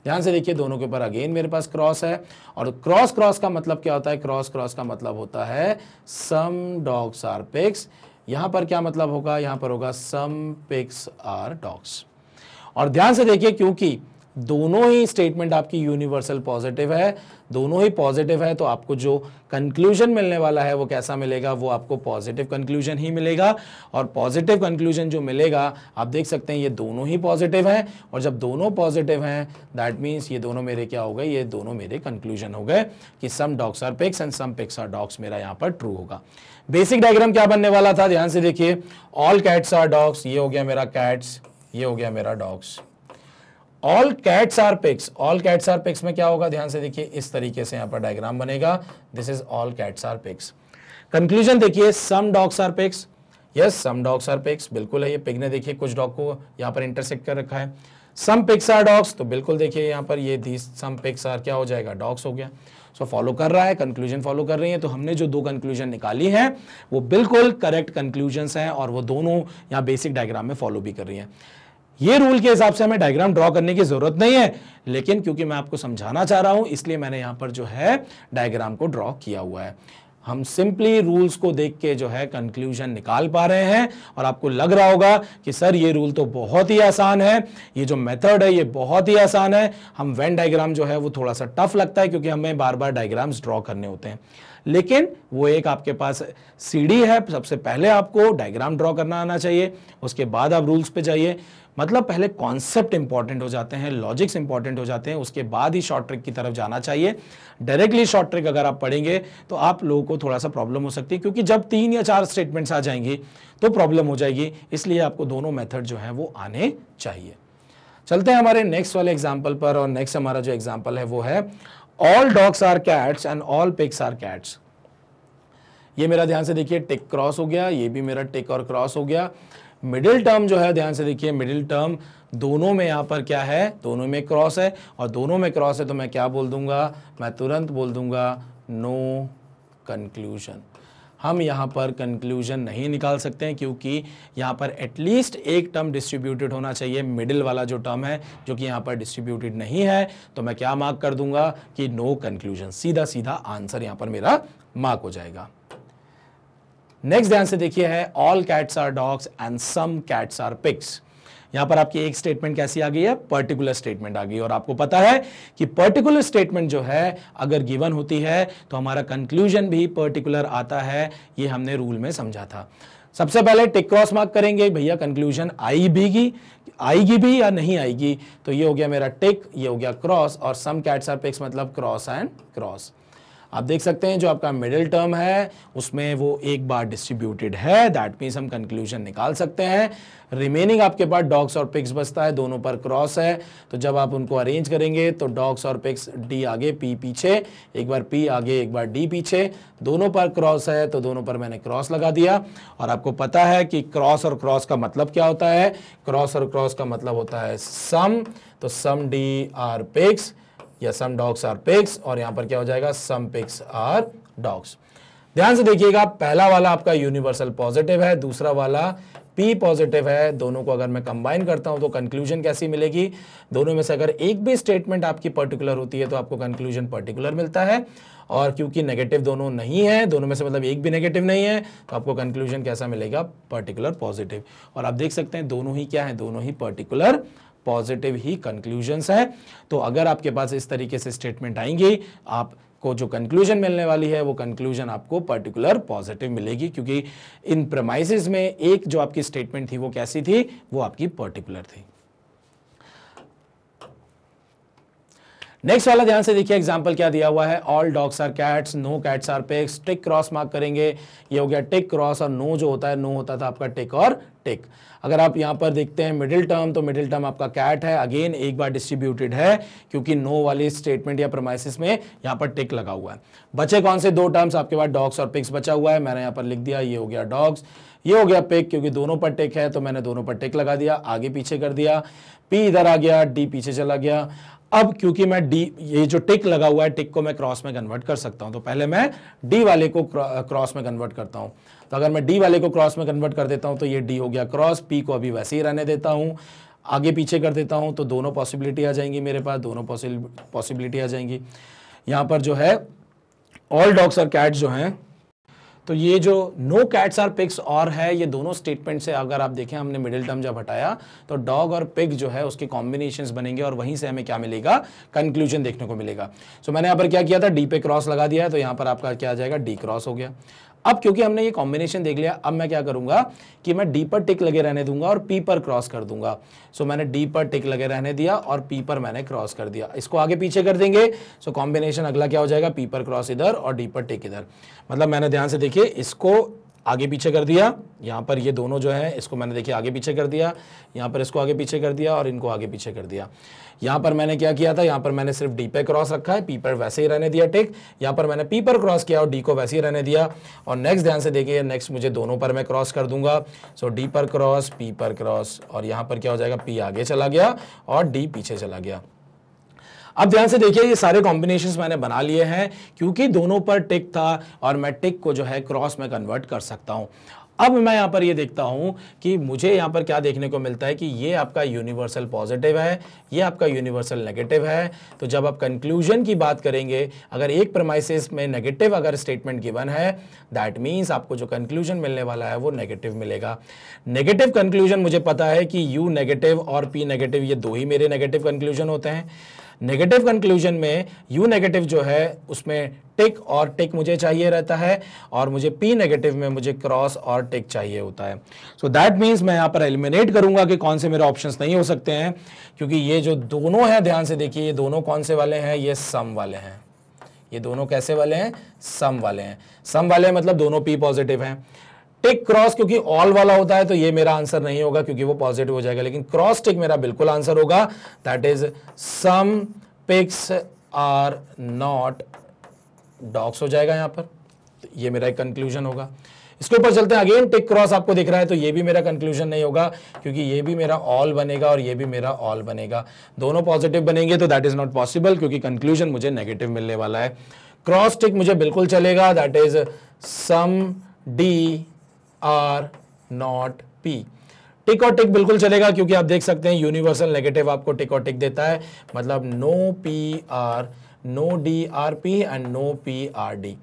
S1: ध्यान से देखिए दोनों के ऊपर अगेन मेरे पास क्रॉस है और क्रॉस क्रॉस का मतलब क्या होता है क्रॉस क्रॉस का मतलब होता है सम डॉग्स आर पिक्स यहां पर क्या मतलब होगा यहां पर होगा सम पिक्स आर डॉग्स और ध्यान से देखिए क्योंकि दोनों ही स्टेटमेंट आपकी यूनिवर्सल पॉजिटिव है दोनों ही पॉजिटिव है तो आपको जो कंक्लूजन मिलने वाला है वो कैसा मिलेगा वो आपको पॉजिटिव कंक्लूजन ही मिलेगा और पॉजिटिव कंक्लूजन जो मिलेगा आप देख सकते हैं ये दोनों ही पॉजिटिव हैं और जब दोनों पॉजिटिव हैं दैट मीन्स ये दोनों मेरे क्या हो गए ये दोनों मेरे कंक्लूजन हो गए कि some dogs are pigs and some pigs are dogs मेरा यहाँ पर ट्रू होगा बेसिक डायग्राम क्या बनने वाला था ध्यान से देखिए ऑल कैट्स आर डॉग्स ये हो गया मेरा कैट्स ये हो गया मेरा dogs all cats are pigs all cats are pigs में क्या होगा ध्यान से देखिए इस तरीके से यहां पर डायग्राम बनेगा this is all cats are pigs conclusion देखिए some dogs are pigs yes some dogs are pigs बिल्कुल है ये पिग ने देखिए कुछ डॉग को यहां पर इंटरसेक्ट कर रखा है सम पिक्स आर डॉग्स तो बिल्कुल देखिए यहां पर ये दी सम पिक्स आर क्या हो जाएगा डॉग्स हो गया सो so, फॉलो कर रहा है कंक्लूजन फॉलो कर रही है तो हमने जो दो कंक्लूजन निकाली हैं वो बिल्कुल करेक्ट कंक्लूजन हैं और वो दोनों यहां बेसिक डायग्राम में फॉलो भी कर रही हैं ये रूल के हिसाब से हमें डायग्राम ड्रॉ करने की जरूरत नहीं है लेकिन क्योंकि मैं आपको समझाना चाह रहा हूं इसलिए मैंने यहां पर जो है डायग्राम को ड्रॉ किया हुआ है हम सिंपली रूल्स को देख के जो है कंक्लूजन निकाल पा रहे हैं और आपको लग रहा होगा कि सर ये रूल तो बहुत ही आसान है ये जो मेथड है ये बहुत ही आसान है हम वेन डायग्राम जो है वो थोड़ा सा टफ लगता है क्योंकि हमें बार बार डायग्राम्स ड्रॉ करने होते हैं लेकिन वो एक आपके पास सीडी है सबसे पहले आपको डायग्राम ड्रॉ करना आना चाहिए उसके बाद आप रूल्स पे जाइए मतलब पहले कॉन्सेप्ट इंपॉर्टेंट हो जाते हैं लॉजिक्स इंपॉर्टेंट हो जाते हैं उसके बाद ही शॉर्ट ट्रिक की तरफ जाना चाहिए डायरेक्टली शॉर्ट ट्रिक अगर आप पढ़ेंगे तो आप लोगों को थोड़ा सा प्रॉब्लम हो सकती है क्योंकि जब तीन या चार स्टेटमेंट्स आ जाएंगे तो प्रॉब्लम हो जाएगी इसलिए आपको दोनों मेथड जो है वो आने चाहिए चलते हैं हमारे नेक्स्ट वाले एग्जाम्पल पर और नेक्स्ट हमारा जो एग्जाम्पल है वो है all dogs are cats and all pigs are cats ये मेरा ध्यान से देखिए टिक क्रॉस हो गया ये भी मेरा टिक और क्रॉस हो गया मिडिल टर्म जो है ध्यान से देखिए मिडिल टर्म दोनों में यहाँ पर क्या है दोनों में क्रॉस है और दोनों में क्रॉस है तो मैं क्या बोल दूंगा मैं तुरंत बोल दूंगा नो कंक्लूजन हम यहाँ पर कंक्लूजन नहीं निकाल सकते हैं क्योंकि यहाँ पर एटलीस्ट एक टर्म डिस्ट्रीब्यूटेड होना चाहिए मिडिल वाला जो टर्म है जो कि यहाँ पर डिस्ट्रीब्यूटेड नहीं है तो मैं क्या मार्क कर दूंगा कि नो कंक्लूजन सीधा सीधा आंसर यहाँ पर मेरा मार्क हो जाएगा नेक्स्ट ध्यान से देखिए है all cats are dogs and some cats are pigs यहां पर आपकी एक स्टेटमेंट कैसी आ गई है पर्टिकुलर स्टेटमेंट आ गई और आपको पता है कि पर्टिकुलर स्टेटमेंट जो है अगर गिवन होती है तो हमारा कंक्लूजन भी पर्टिकुलर आता है ये हमने रूल में समझा था सबसे पहले टिक क्रॉस मार्क करेंगे भैया कंक्लूजन आई भीगी आएगी भी या नहीं आएगी तो ये हो गया मेरा टिक ये हो गया क्रॉस और सम कैट्स आर पिक्स मतलब क्रॉस एंड क्रॉस आप देख सकते हैं जो आपका मिडिल टर्म है उसमें वो एक बार डिस्ट्रीब्यूटेड है दैट मीन्स हम कंक्लूजन निकाल सकते हैं रिमेनिंग आपके पास डॉग्स और पिक्स बचता है दोनों पर क्रॉस है तो जब आप उनको अरेंज करेंगे तो डॉग्स और पिक्स डी आगे पी पीछे एक बार पी आगे एक बार डी पीछे दोनों पर क्रॉस है तो दोनों पर मैंने क्रॉस लगा दिया और आपको पता है कि क्रॉस और क्रॉस का मतलब क्या होता है क्रॉस और क्रॉस का मतलब होता है सम तो सम डी आर पिक्स या सम डॉग्स आर पिक्स और यहां पर क्या हो जाएगा सम पिक्स आर डॉग्स ध्यान से देखिएगा पहला वाला आपका यूनिवर्सल पॉजिटिव है दूसरा वाला पी पॉजिटिव है दोनों को अगर मैं कंबाइन करता हूं तो कंक्लूजन कैसी मिलेगी दोनों में से अगर एक भी स्टेटमेंट आपकी पर्टिकुलर होती है तो आपको कंक्लूजन पर्टिकुलर मिलता है और क्योंकि नेगेटिव दोनों नहीं है दोनों में से मतलब एक भी नेगेटिव नहीं है तो आपको कंक्लूजन कैसा मिलेगा पर्टिकुलर पॉजिटिव और आप देख सकते हैं दोनों ही क्या है दोनों ही पर्टिकुलर पॉजिटिव ही कंक्लूजन्स है तो अगर आपके पास इस तरीके से स्टेटमेंट आएंगी आप को जो कंक्लूजन मिलने वाली है वो कंक्लूजन आपको पर्टिकुलर पॉजिटिव मिलेगी क्योंकि इन प्रमाइसिस में एक जो आपकी स्टेटमेंट थी वो कैसी थी वो आपकी पर्टिकुलर थी नेक्स्ट वाला ध्यान से देखिए एग्जाम्पल क्या दिया हुआ है all dogs are cats no cats are pigs tick cross mark करेंगे ये हो गया टिक क्रॉस और नो जो होता है नो होता था आपका टिक और टिक अगर आप यहां पर देखते हैं मिडिल टर्म तो मिडिल टर्म आपका कैट है अगेन एक बार डिस्ट्रीब्यूटेड है क्योंकि नो वाले स्टेटमेंट या प्रोमाइसिस में यहां पर टिक लगा हुआ है बचे कौन से दो टर्म्स आपके पास डॉग्स और पिक्स बचा हुआ है मैंने यहां पर लिख दिया ये हो गया डॉग्स ये हो गया पिक क्योंकि दोनों पर टिक है तो मैंने दोनों पर टिक लगा दिया आगे पीछे कर दिया पी इधर आ गया डी पीछे चला गया अब क्योंकि मैं डी ये जो टिक लगा हुआ है टिक को मैं क्रॉस में कन्वर्ट कर सकता हूं तो पहले मैं डी वाले को क्रॉस में कन्वर्ट करता हूं तो अगर मैं डी वाले को क्रॉस में कन्वर्ट कर देता हूं तो ये डी हो गया क्रॉस पी को अभी वैसे ही रहने देता हूं आगे पीछे कर देता हूं तो दोनों पॉसिबिलिटी आ जाएंगी मेरे पास दोनों पॉसिबिलिटी आ जाएंगी यहां पर जो है ऑल डॉग्स और कैट जो हैं तो ये जो नो कैट्स आर पिग्स और है ये दोनों स्टेटमेंट से अगर आप देखें हमने मिडिल टर्म जब हटाया तो डॉग और पिग जो है उसके कॉम्बिनेशन बनेंगे और वहीं से हमें क्या मिलेगा कंक्लूजन देखने को मिलेगा सो so, मैंने यहाँ पर क्या किया था डी पे क्रॉस लगा दिया है तो यहाँ पर आपका क्या आ जाएगा डी क्रॉस हो गया अब क्योंकि हमने ये कॉम्बिनेशन देख लिया अब मैं क्या करूंगा कि मैं डी पर टिक लगे रहने दूंगा और पी पर क्रॉस कर दूंगा सो so, मैंने डी पर टिक लगे रहने दिया और पी पर मैंने क्रॉस कर दिया इसको आगे पीछे कर देंगे सो so, कॉम्बिनेशन अगला क्या हो जाएगा पी पर क्रॉस इधर और डी पर टिक इधर मतलब मैंने ध्यान से देखिए इसको आगे पीछे कर दिया यहाँ पर ये दोनों जो है इसको मैंने देखिए आगे पीछे कर दिया यहाँ पर इसको आगे पीछे कर दिया और इनको आगे पीछे कर दिया यहाँ पर मैंने क्या किया था यहाँ पर मैंने सिर्फ डी पे क्रॉस रखा है पी पर वैसे ही रहने दिया टेक यहाँ पर मैंने पी पर क्रॉस किया और डी को वैसे ही रहने दिया और नेक्स्ट ध्यान से देखिए नेक्स्ट मुझे दोनों पर मैं क्रॉस कर दूंगा सो डी पर क्रॉस पी पर क्रॉस और यहाँ पर क्या हो जाएगा पी आगे चला गया और डी पीछे चला गया अब ध्यान से देखिए ये सारे कॉम्बिनेशन मैंने बना लिए हैं क्योंकि दोनों पर टिक था और मैं टिक को जो है क्रॉस में कन्वर्ट कर सकता हूँ अब मैं यहाँ पर ये देखता हूँ कि मुझे यहाँ पर क्या देखने को मिलता है कि ये आपका यूनिवर्सल पॉजिटिव है ये आपका यूनिवर्सल नेगेटिव है तो जब आप कंक्लूजन की बात करेंगे अगर एक प्रमाइसिस में नेगेटिव अगर स्टेटमेंट गिवन है दैट मीन्स आपको जो कंक्लूजन मिलने वाला है वो नेगेटिव मिलेगा नेगेटिव कंक्लूजन मुझे पता है कि यू नेगेटिव और पी नेगेटिव ये दो ही मेरे नेगेटिव कंक्लूजन होते हैं नेगेटिव कंक्लूजन में यू नेगेटिव जो है उसमें टिक और टिक मुझे चाहिए रहता है और मुझे पी नेगेटिव में मुझे क्रॉस और टिक चाहिए होता है सो दैट मीन्स मैं यहाँ पर एलिमिनेट करूंगा कि कौन से मेरे ऑप्शंस नहीं हो सकते हैं क्योंकि ये जो दोनों हैं ध्यान से देखिए ये दोनों कौन से वाले हैं ये सम वाले हैं ये दोनों कैसे वाले हैं सम वाले हैं सम वाले हैं मतलब दोनों पी पॉजिटिव हैं टिक क्रॉस क्योंकि ऑल वाला होता है तो ये मेरा आंसर नहीं होगा क्योंकि वो पॉजिटिव हो जाएगा लेकिन क्रॉस टिक मेरा बिल्कुल आंसर होगा that is some pigs are not dogs हो जाएगा यहां पर तो ये मेरा एक कंक्लूजन होगा इसके ऊपर चलते हैं अगेन टिक क्रॉस आपको दिख रहा है तो ये भी मेरा कंक्लूजन नहीं होगा क्योंकि ये भी मेरा ऑल बनेगा और ये भी मेरा ऑल बनेगा दोनों पॉजिटिव बनेंगे तो दैट इज नॉट पॉसिबल क्योंकि कंक्लूजन मुझे नेगेटिव मिलने वाला है क्रॉस टिक मुझे बिल्कुल चलेगा that is some D are not P tick और टिक बिल्कुल चलेगा क्योंकि आप देख सकते हैं यूनिवर्सल नेगेटिव आपको टिक और टिक देता है मतलब no P are no D are P and no P are D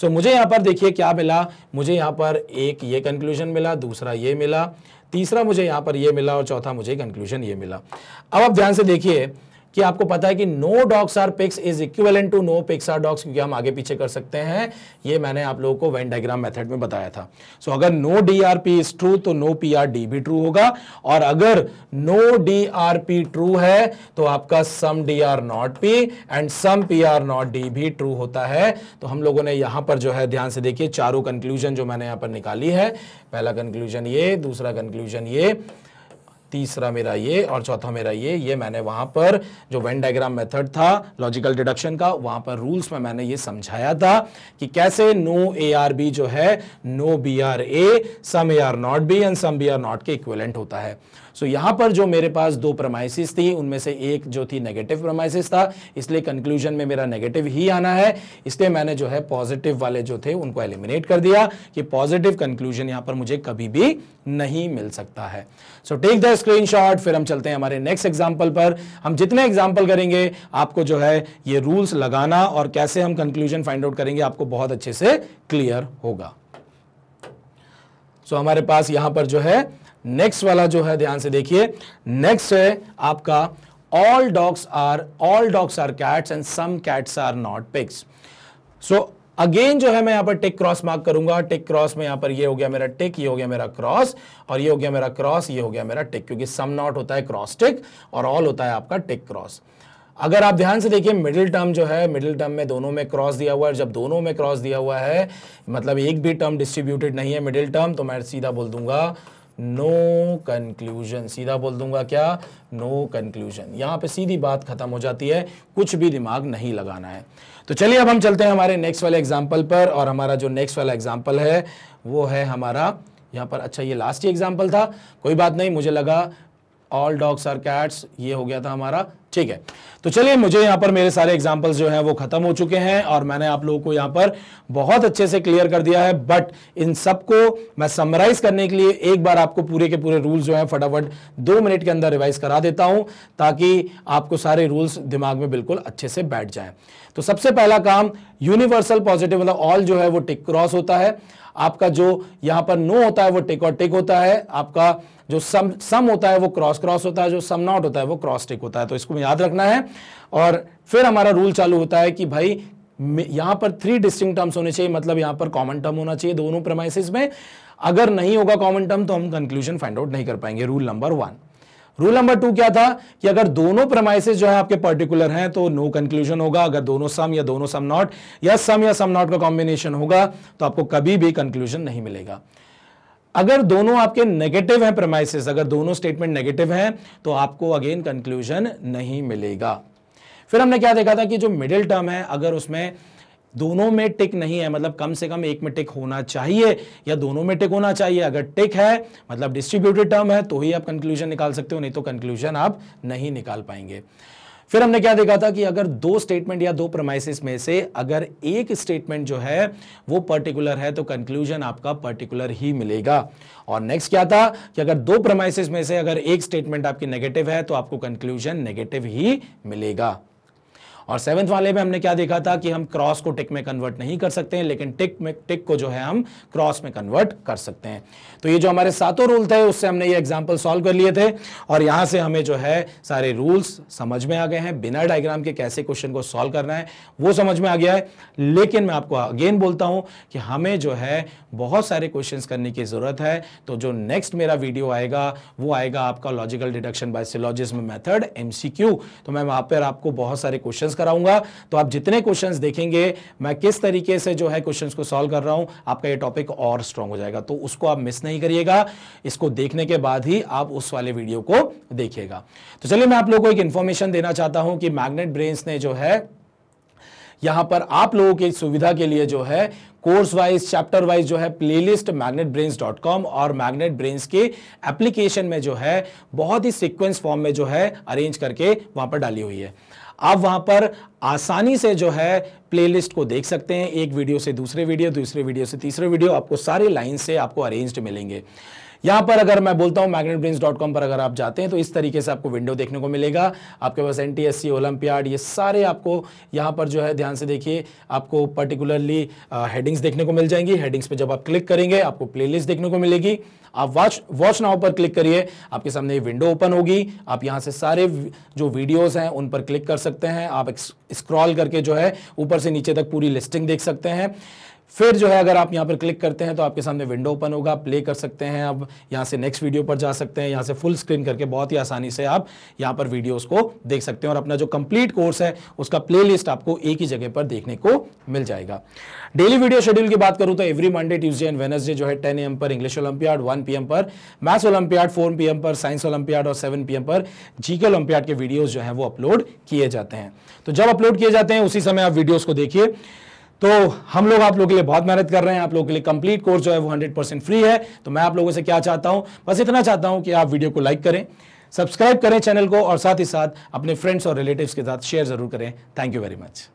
S1: so मुझे यहां पर देखिए क्या मिला मुझे यहां पर एक ये कंक्लूजन मिला दूसरा ये मिला तीसरा मुझे यहां पर ये मिला और चौथा मुझे कंक्लूजन ये मिला अब आप ध्यान से देखिए कि आपको पता है कि no dogs are pigs is equivalent to no pigs are dogs क्योंकि हम आगे पीछे कर सकते हैं ये मैंने आप लोगों को वेन डायग्राम मेथड में बताया था सो so, अगर no D are P is true तो नो पी आर डी भी ट्रू होगा और अगर no D are P true है तो आपका some D are not P and some P are not D भी ट्रू होता है तो हम लोगों ने यहां पर जो है ध्यान से देखिए चारों कंक्लूजन जो मैंने यहां पर निकाली है पहला कंक्लूजन ये दूसरा कंक्लूजन ये तीसरा मेरा ये और चौथा मेरा ये ये मैंने वहां पर जो वेन डायग्राम मेथड था लॉजिकल डिडक्शन का वहां पर रूल्स में मैंने ये समझाया था कि कैसे नो ए आर बी जो है no B are A some A are not B and some B are not के इक्वलेंट होता है सो यहां पर जो मेरे पास दो प्रमाइसिस थी उनमें से एक जो थी नेगेटिव प्रमाइसिस था इसलिए कंक्लूजन में मेरा नेगेटिव ही आना है इसलिए मैंने जो है पॉजिटिव वाले जो थे उनको एलिमिनेट कर दिया कि पॉजिटिव कंक्लूजन यहां पर मुझे कभी भी नहीं मिल सकता है सो टेक द स्क्रीन फिर हम चलते हैं हमारे नेक्स्ट एग्जाम्पल पर हम जितने एग्जाम्पल करेंगे आपको जो है ये रूल्स लगाना और कैसे हम कंक्लूजन फाइंड आउट करेंगे आपको बहुत अच्छे से क्लियर होगा सो so, हमारे पास यहां पर जो है नेक्स्ट वाला जो है ध्यान से देखिए नेक्स्ट है आपका all dogs are all dogs are cats and some cats are not pigs so again जो है मैं यहां पर टिक क्रॉस मार्क करूंगा टिक क्रॉस में यहां पर ये हो गया मेरा टिक ये हो गया मेरा क्रॉस और ये हो गया मेरा क्रॉस ये हो गया मेरा टिक क्योंकि सम नॉट होता है क्रॉस टिक और ऑल होता है आपका टिक क्रॉस अगर आप ध्यान से देखिए मिडिल टर्म जो है मिडिल टर्म में दोनों में क्रॉस दिया हुआ है जब दोनों में क्रॉस दिया हुआ है मतलब एक भी टर्म डिस्ट्रीब्यूटेड नहीं है मिडिल टर्म तो मैं सीधा बोल दूंगा नो कंक्लूजन सीधा बोल दूंगा क्या नो कंक्लूजन यहां पे सीधी बात खत्म हो जाती है कुछ भी दिमाग नहीं लगाना है तो चलिए अब हम चलते हैं हमारे नेक्स्ट वाले एग्जाम्पल पर और हमारा जो नेक्स्ट वाला एग्जाम्पल है वो है हमारा यहाँ पर अच्छा ये लास्ट ही एग्जाम्पल था कोई बात नहीं मुझे लगा ऑल डॉग्स आर कैट्स ये हो गया था हमारा ठीक है तो चलिए मुझे यहां पर मेरे सारे एग्जांपल्स जो हैं वो खत्म हो चुके हैं और मैंने आप लोगों को यहां पर बहुत अच्छे से क्लियर कर दिया है बट इन सबको मैं समराइज करने के लिए एक बार आपको पूरे के पूरे रूल्स जो हैं फटाफट दो मिनट के अंदर रिवाइज करा देता हूं ताकि आपको सारे रूल्स दिमाग में बिल्कुल अच्छे से बैठ जाए तो सबसे पहला काम यूनिवर्सल पॉजिटिव मतलब ऑल जो है वो टिक क्रॉस होता है आपका जो यहां पर नो होता है वो टिक और टिक होता है आपका जो सम सम होता है वो क्रॉस क्रॉस होता है जो सम नॉट होता है वो क्रॉस टिक होता है तो इसको याद रखना है और फिर हमारा रूल चालू होता है कि भाई यहां पर थ्री डिस्टिंग टर्म्स होने चाहिए मतलब यहां पर कॉमन टर्म होना चाहिए दोनों प्रमाइसिस में अगर नहीं होगा कॉमन टर्म तो हम कंक्लूजन फाइंड आउट नहीं कर पाएंगे rule number one rule number two क्या था कि अगर दोनों प्रमाइसेस जो है आपके पर्टिकुलर हैं तो नो कंक्लूजन होगा अगर दोनों सम या दोनों सम नॉट या सम या सम नॉट का कॉम्बिनेशन होगा तो आपको कभी भी कंक्लूजन नहीं मिलेगा अगर दोनों आपके नेगेटिव हैं प्रमाइसिस अगर दोनों स्टेटमेंट नेगेटिव हैं तो आपको अगेन कंक्लूजन नहीं मिलेगा फिर हमने क्या देखा था कि जो मिडिल टर्म है अगर उसमें दोनों में टिक नहीं है मतलब कम से कम एक में टिक होना चाहिए या दोनों में टिक होना चाहिए अगर टिक है मतलब डिस्ट्रीब्यूटेड टर्म है तो ही आप कंक्लूजन निकाल सकते हो नहीं तो कंक्लूजन आप नहीं निकाल पाएंगे फिर हमने क्या देखा था कि अगर दो स्टेटमेंट या दो प्रमाइसिस में से अगर एक स्टेटमेंट जो है वो पर्टिकुलर है तो कंक्लूजन आपका पर्टिकुलर ही मिलेगा और नेक्स्ट क्या था कि अगर दो प्रमाइसिस में से अगर एक स्टेटमेंट आपकी नेगेटिव है तो आपको कंक्लूजन नेगेटिव ही मिलेगा और सेवंथ वाले में हमने क्या देखा था कि हम क्रॉस को टिक में कन्वर्ट नहीं कर सकते हैं लेकिन टिक में टिक को जो है हम क्रॉस में कन्वर्ट कर सकते हैं तो ये जो हमारे सातों रूल थे उससे हमने ये एग्जाम्पल सॉल्व कर लिए थे और यहाँ से हमें जो है सारे रूल्स समझ में आ गए हैं बिना डायग्राम के कैसे क्वेश्चन को सॉल्व करना है वो समझ में आ गया है लेकिन मैं आपको अगेन बोलता हूँ कि हमें जो है बहुत सारे क्वेश्चन करने की ज़रूरत है तो जो नेक्स्ट मेरा वीडियो आएगा वो आएगा आपका logical deduction by syllogism method MCQ तो मैं वहाँ पर आपको बहुत सारे क्वेश्चन क्वेश्चंस कराऊंगा तो आप जितने क्वेश्चंस देखेंगे मैं किस तरीके से जो है क्वेश्चंस को सॉल्व कर रहा हूं आपका ये टॉपिक और स्ट्रांग हो जाएगा तो उसको आप मिस नहीं करिएगा इसको देखने के बाद ही आप उस वाले वीडियो को देखिएगा तो चलिए मैं आप लोगों को एक इंफॉर्मेशन देना चाहता हूं कि मैग्नेट ब्रेन्स ने जो है यहां पर आप लोगों की सुविधा के लिए जो है कोर्स वाइज चैप्टर वाइज जो है playlist magnet brains dot com और मैग्नेट ब्रेन्स के एप्लीकेशन में जो है बहुत ही सीक्वेंस फॉर्म में जो है अरेंज करके वहां पर डाली हुई है आप वहां पर आसानी से जो है प्लेलिस्ट को देख सकते हैं एक वीडियो से दूसरे वीडियो दूसरे वीडियो से तीसरे वीडियो आपको सारे लाइन से आपको अरेंज्ड मिलेंगे यहां पर अगर मैं बोलता हूं मैग्नेट पर अगर आप जाते हैं तो इस तरीके से आपको विंडो देखने को मिलेगा आपके पास एन टी ओलंपियाड ये सारे आपको यहाँ पर जो है ध्यान से देखिए आपको पर्टिकुलरली हेडिंग्स देखने को मिल जाएंगी हेडिंग्स पे जब आप क्लिक करेंगे आपको प्ले देखने को मिलेगी आप वॉच वॉच नाउ पर क्लिक करिए आपके सामने विंडो ओपन होगी आप यहाँ से सारे जो वीडियोस हैं उन पर क्लिक कर सकते हैं आप स्क्रॉल करके जो है ऊपर से नीचे तक पूरी लिस्टिंग देख सकते हैं फिर जो है अगर आप यहाँ पर क्लिक करते हैं तो आपके सामने विंडो ओपन होगा प्ले कर सकते हैं आप यहाँ से नेक्स्ट वीडियो पर जा सकते हैं यहाँ से फुल स्क्रीन करके बहुत ही आसानी से आप यहाँ पर वीडियोस को देख सकते हैं और अपना जो कंप्लीट कोर्स है उसका प्लेलिस्ट आपको एक ही जगह पर देखने को मिल जाएगा डेली वीडियो शेड्यूल की बात करूँ तो every Monday Tuesday and Wednesday जो है टेन एम पर इंग्लिश ओलंपियाड वन पी पर मैथ्स ओलंपियाड फोर पी पर साइंस ओलंपियाड और सेवन पी पर जीके ओलंपियाड के वीडियोज जो है वो अपलोड किए जाते हैं तो जब अपलोड किए जाते हैं उसी समय आप वीडियोज को देखिए तो हम लोग आप लोगों के लिए बहुत मेहनत कर रहे हैं आप लोगों के लिए कंप्लीट कोर्स जो है वो 100 परसेंट फ्री है तो मैं आप लोगों से क्या चाहता हूं बस इतना चाहता हूं कि आप वीडियो को लाइक करें सब्सक्राइब करें चैनल को और साथ ही साथ अपने फ्रेंड्स और रिलेटिव्स के साथ शेयर जरूर करें थैंक यू वेरी मच